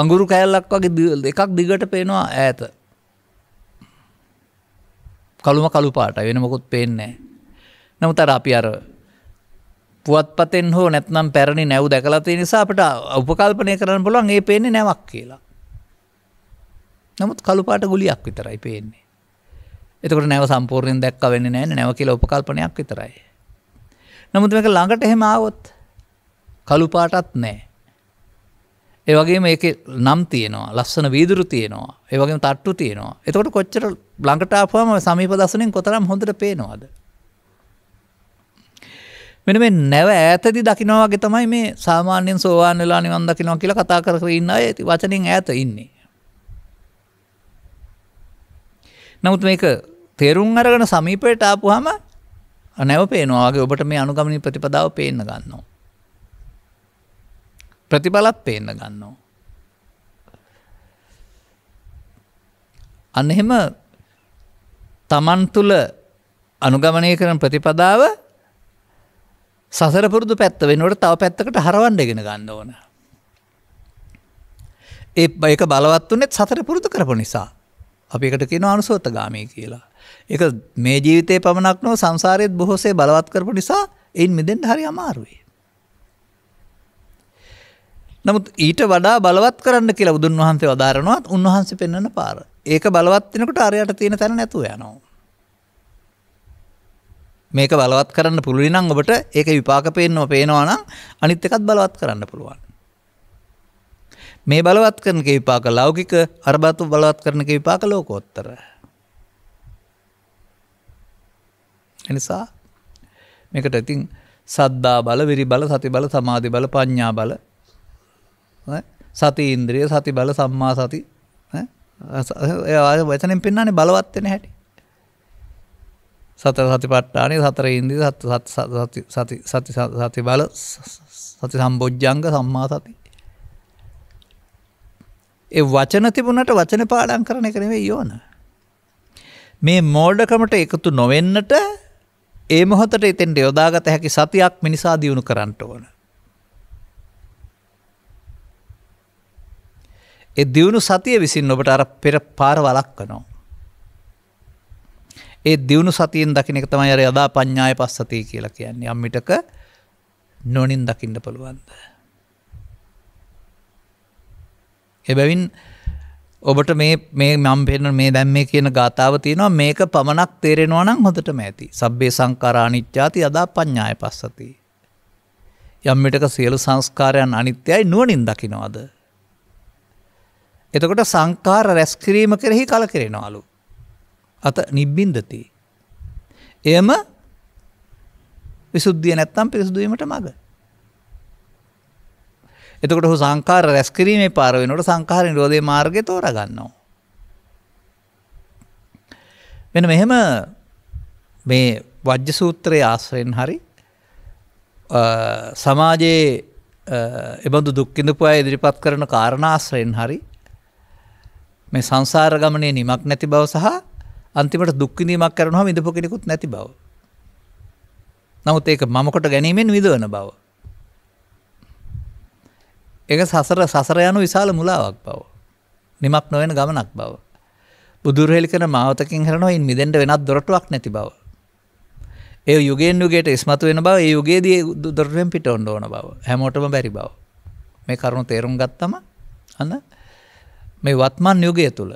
අඟුරු කෑල්ලක් වගේ එකක් දිගට පේනවා ඇත. කළුම කළුපාට වෙන මොකුත් පේන්නේ. නමුතර අපි අර පුවත්පතෙන් හෝ නැත්නම් පැරණි නැව් දැකලතිය නිසා අපට උපකල්පනය කරන්න පුළන් ඒ පේන්නේ නැවක් කියලා. නමුත් කළුපාට ගුලියක් විතරයි පේන්නේ. එතකට නැව සම්පූර්ණයෙන් දැක්ක වෙන්න නෑ නැව කියල උපකල්පනයක් විතරයි. නමුත් මේක ළඟට එහෙම ආවොත් කළුපාටත් නෑ. ඒවගේ මේක නම් තියෙනවා ලස්සන වීදුරු තියෙනවා ඒවගේ තට්ටු තියෙනවා එතකොට කොච්චර බ්ලංකටාපුම සමීප දසනෙන් කොතරම් හොඳට පේනවාද. මෙන මේ නැව ඇතදි දකිනවාගේ තමයි මේ සාමාන්‍යෙන් සෝවාන් වෙලා නිවන් දකිනවා කියලා කතා කර ඉන්න ඇති වචනින් ඇත ඉන්නේ. නමුත් මේක තේරුම් අරගෙන සමීපයට ආපුහම නැව පේනවාගේ ඔබට මේ අනුගමනි ප්‍රතිපදාව පේන්න ගන්නවා. ප්‍රතිඵලත් පේන්න ගන්නවා. අන්න එහෙම තමන් තුළ අනුගමනය කරන ප්‍රතිපදාව සසර පුරුදු පැත්ත වෙනුවට තව පැත්තකට හරවන්න ගෙන ගන්න ඕන. ඒ ඒක බලවත් වනෙත් සතර පුරුදු කරපු නිසා. අපි එකට කියන අනුසෝත ගාමී කියලා. එක මේ ජීවිතය පමණක් නෝ සංසාරයත් බොහෝසේ බලවත් කරපු නිසා එයින් මිදෙන්ට හරි අමාරුවේ. නමුත් ඊට වඩා බලවත් කරන්න කියලා බුදුන් වහන්සේ වදාරනවත් උන්වහන්සේ පෙන්වන පාර. ඒක බලවත් වෙනකොට අරයට තියෙන තැන නැතුව යනවා. මේක බලවත් කරන්න පුළුවන් නම් ඔබට ඒක විපාක පේන්නම පේනවා නම් අනිත් එකත් බලවත් කරන්න පුළුවන්. මේ බලවත් කරන කේ විපාක ලෞකික අරබතු බලවත් කරන කේ විපාක ලෝකෝත්තර. එනිසා මේකට ඉතින් සද්දා බල, විරි බල, සති බල, සමාධි බල, පඤ්ඤා බල සති ඉන්ද්‍රිය සති බල සම්මා සති වචනෙන් පෙන්න්නන්නේ බලවත්වෙන හැටි සතර සති පට්ටානේ සතර ඉන්දී සති සති බල සති සම්බෝජ්ජංග සම්මා සති ඒ වචන තිබුණට වචන පාඩන් කරන එක නෙවෙයි යෝන මේ මෝඩකමට එකතු නොවෙන්නට ඒ මොහොතට එතෙන්ට යොදාගත හැකි සතියක් මිනිසා දියුණු කරන්නට ඕන එ දියුණු සතිය විසින් ඔබට අර පෙර පාර වලක්කනවා. ඒ දියුණු සතියෙන් දකින එක තමයි අර යදා පඤ්ඥාය පස්සතිය කියලා කියන්නේ අම්මිටක නොනින් දකිින්ට පුළුවන්ද. එබැවින් ඔබට මේ මම් පෙන මේ දැම් මේ කියන ගාථාව තියෙනවා මේක පමණක් තේරෙනවා නම් හොඳට මැති සබ්බේ සංකාරානිච්චාති අදා පඤ්ඥාය පස්සති. යම්මිටක සියලු සංස්කාරයන් අනිත්‍යයි නුවනින් දකිනවාද එතකොට සංකාර රැස්කිරීම කෙරෙහි කල කෙරෙනවාලු. අත නිබ්බින්දති. එම විසුද්ධිය නැත්තම් පිරිසුදුවීමට මඟ. එතකොට හු සංකාර රැස්කිරීමේ පාරවෙනට සංකාර නිරෝධය මාර්ගය තෝර ගන්නවා. වෙන මෙහෙම මේ වජ්‍ය සූත්‍රයේ ආශ්‍රයෙන් හරි සමාජයේ එබඳු දුක්කිඳපු අය ඉදිරිපත් කරන කාරණාශ්‍රයෙන් හරි මේ සංසාර ගමනේ නිමක් නැති බව සහ අන්තිමට දුක් විඳීමක් කරනවා විඳපු කෙනෙකුත් නැති බව. නමුත් ඒක මම කොට ගැනීමෙන් විඳවන බව. ඒක සසර සසර යන විශාල මුලාවක් බව. නිමක් නොවන ගමනක් බව. බුදුරහෙලි කරන මාවතකින් හරනවා ඉන් මිදෙන්න වෙනත් දොරටුවක් නැති බව. ඒ යුගයෙන් යුගයට ඉස්මතු වෙන බව ඒ යුගයේදී දොරටුවෙන් පිට ඔන්න ඕන බව. හැමෝටම බැරි බව. මේ කරුණු තේරුම් ගත්තම අන්න මේ වත්මන් යුගය තුළ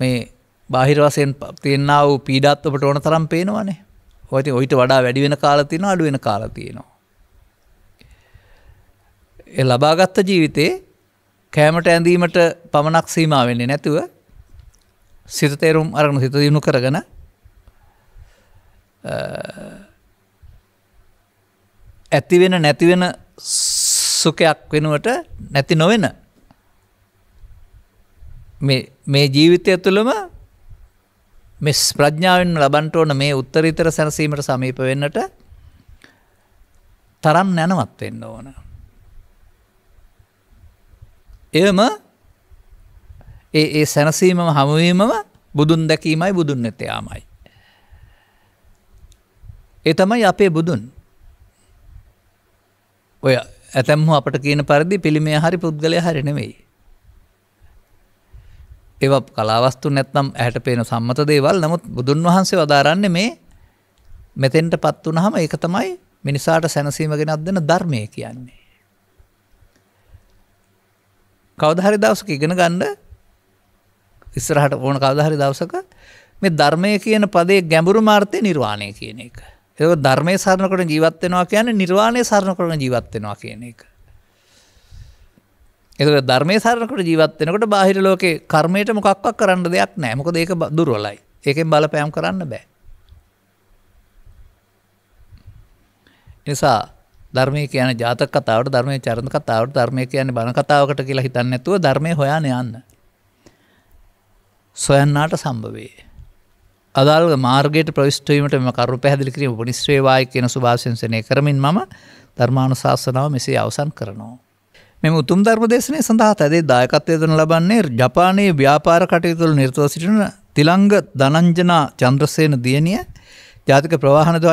මේ බාහිර වසයෙන් තියෙන්න්නා වූ පීඩත් ඔබට ඕන තරම් පේනවානේ ඔයති ඔයිට වඩා වැඩි වෙන කාලතින අඩුවෙන කාලතියනවා. එ ලබාගත්ත ජීවිතේ කෑමට ඇඳීමට පමණක් සීමා වෙන්නේ නැතුව සිත තේරුම් අරගන සිත දියුණු කරගන ඇතිවෙන නැතිවෙන සුකයක් වෙනුවට නැති නොවෙන මේ ජීවිතය තුළම මෙ ප්‍රඥාවෙන් ලබන්ට ඕන මේ උත්තරීතර සැනසීමට සමීප වෙන්නට තරම් නැනවත් වෙන්න ඕන. එම ඒ සැනසීමම හමුවීමම බුදුන් දැකීමයි බුදුන් නැතයාමයි. එතමයි අපේ බුදුන්. ඔය ඇතැම්හ අපට කියන පරිදි පිළිමේ හරි පුද්ගලය හරිනෙවෙයි. ඒව කලාවස්තු නැත්නම් ඇහැට පේන සම්මත දේවල් නමුත් බුදුන් වහන්සේ වදාරන්නේ මේ මෙතෙන්ට පත් වුනහම ඒක තමයි මිනිසාට සැනසීම ගෙනත් දෙන ධර්මය කියන්නේ. කවදාහරි දවසක ඉගෙන ගන්න ඉස්සරහට ඕන කවදාහරි දවසක මේ ධර්මය කියන පදේ ගැඹුරු මාර්ථය නිර්වාණය කියන එක. ඒක ධර්මයේ සරණ කරන ජීවත් වෙනවා කියන්නේ නිර්වාණය සරණ කරන ජීවත් වෙනවා කියන එක. ඒක ධර්මය සරණකට ජීවත්වෙනකොට බාහිර ලෝකේ කර්මයට මොකක්ක් කරන්න දෙයක් නෑ මොකද ඒක දුරවලයි ඒකෙන් බලපෑම් කරන්න බෑ. නිසා ධර්මය කියන ජාතක කතාවට ධර්මය චරණ කතාවට ධර්මය කියන්නේ බණ කතාවකට කියලා හිතන්න ඇතුව ධර්මය හොයාන යන්න. සොයන්නාට සම්භවේ. අදාළ මාර්ගයට ප්‍රවිෂ්ටවීමට මෙම කරු පැහදිලි කිරීම උපනිස්වේවායි කියන සුභාසංසනය කරමින් මම ධර්මානුශාසනාව මෙසේ අවසන් කරනවා. මෙම උතුම් ධර්ම දේශනය සඳහා තැදේ දායකත්වය දන ලබන්නේ ජපානයේ ව්‍යාපාර කටයුතුළ නිර්තව සිටින තිලංග ධනංජනා චන්ද්‍රසේන දියණිය ජාතික ප්‍රවාහනද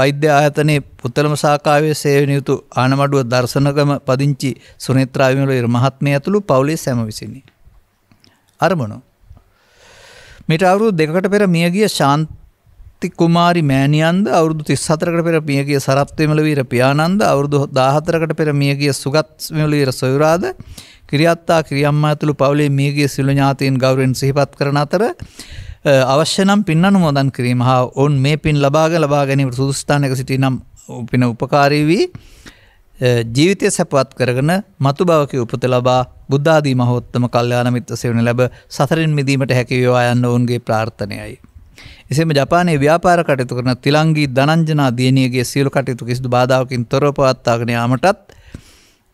වෛද්‍ය ආයතනයේ පුත්තලම සාකාවේ සේවන යුතු ආනමඩුව දර්ශනකම පදිංචි සුනේත්‍රාවිමල මහත්මය ඇතුළු පවුලේ සැම විසිනි. අරමුණු. මිට අවුරුදු දෙකට පෙර මියගිය ශාන්ත සත්ති කුමාරි මෑනියන්ද අවුරුදු තිස් සතරකට පෙර මියගිය සරත්වමලවීර පියානන්ද අවුරුදු දාහතරකට පෙර මියගිය සුගත්මලවීර සොයුරාද කිරියත්තා කිරියම්ම ඇතුළු පවුලේ මියගිය සිළු ඥාතීන් ගෞරෙන් සිහිපත් කරන අතර අවශ්‍ය නම් පින් අනුමෝදන් කිරීම හා ඔවුන් මේ පින් ලබාග ලබා ගැනීමට සුදුස්ථානක සිටි නම් උපින උපකාරී වී ජීවිතය සැපවත් කරගෙන මතු භවක උපත ලබා බුද්ධාදී මහෝත්තම කල්්‍යයාන මිත්‍ර සෙවන ලැබ සසරින් මිදීමට හැකිවවා යන්න ඔවුන්ගේ ප්‍රාර්ථනයයි. එසේම ජපානයේ ව්‍යාපාර කටයුතු කරන තිලංගී ධනංජනා දියණියගේ සියලු කටයුතු කිසිදු බාධාවකින් තොරව පවත්වාගෙන යාමටත්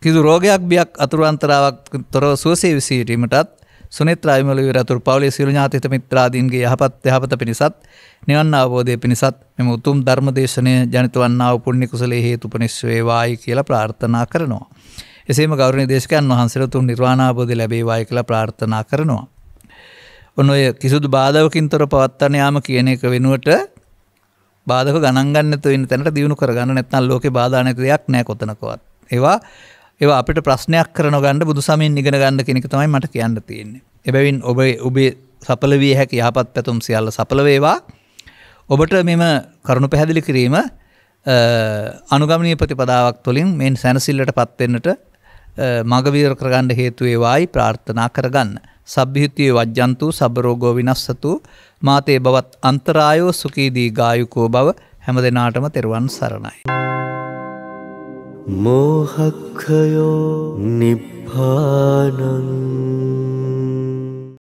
කිසිදු රෝගයක් බියක් අතුරු අන්තරාවක් තොරව සුවසේ විසීරීමටත් සුනිත්‍ර අයිමල විරතුරු පවුලේ සියලු ඥාතිත මිත්‍රාදීන්ගේ යහපත් යහපත පිණිසත් නිවන් අවබෝධය පිණිසත් මෙම උතුම් ධර්මදේශනය ජනිත වන්නා වූ පුණ්‍ය කුසලයේ හේතුපනිස්ස වේවායි කියලා ප්‍රාර්ථනා කරනවා. එසේම ගෞරවනීය දේශකයන් වහන්සේලා තුන් නිර්වාණ අවබෝධය ලැබේවායි කියලා ප්‍රාර්ථනා කරනවා. ඔන්න ඔය කිසිදු බාධාවකින් තොර පවත්වන යාම කියන එක වෙනුවට බාධක ගණන්ගන්න තුවෙන තැනට දියුණු කරගන්න නැත්නම් ලෝකේ බාධා නැති දෙයක් නැහැ කොතනකවත්. ඒවා ඒවා අපිට ප්‍රශ්නයක් කරන ගන්න බුදු සමයෙන් ඉගෙන ගන්න කෙනෙක් තමයි මට කියන්න තියෙන්නේ. එබැවින් ඔබේ ඔබේ සඵල විය හැකි යහපත් පැතුම් සියල්ල සඵල වේවා. ඔබට මෙම කරුණු පැහැදිලි කිරීම අනුගමනය ප්‍රතිපදාවක් තුළින් මෙන් සැනසිල්ලට පත්වෙන්නට මගවිර කරගන්න හේතුවේවායි ප්‍රාර්ථනා කරගන්න. සබ්භිහිතයේ වජ්ජන්තු සබරෝගෝ විනස්සතු මාතේ බවත් අන්තරායෝ සුකීදී ගායුකෝ බව හැම දෙනාටම තෙරුවන් සරණයි. මෝහක්කයෝ නිප්පානං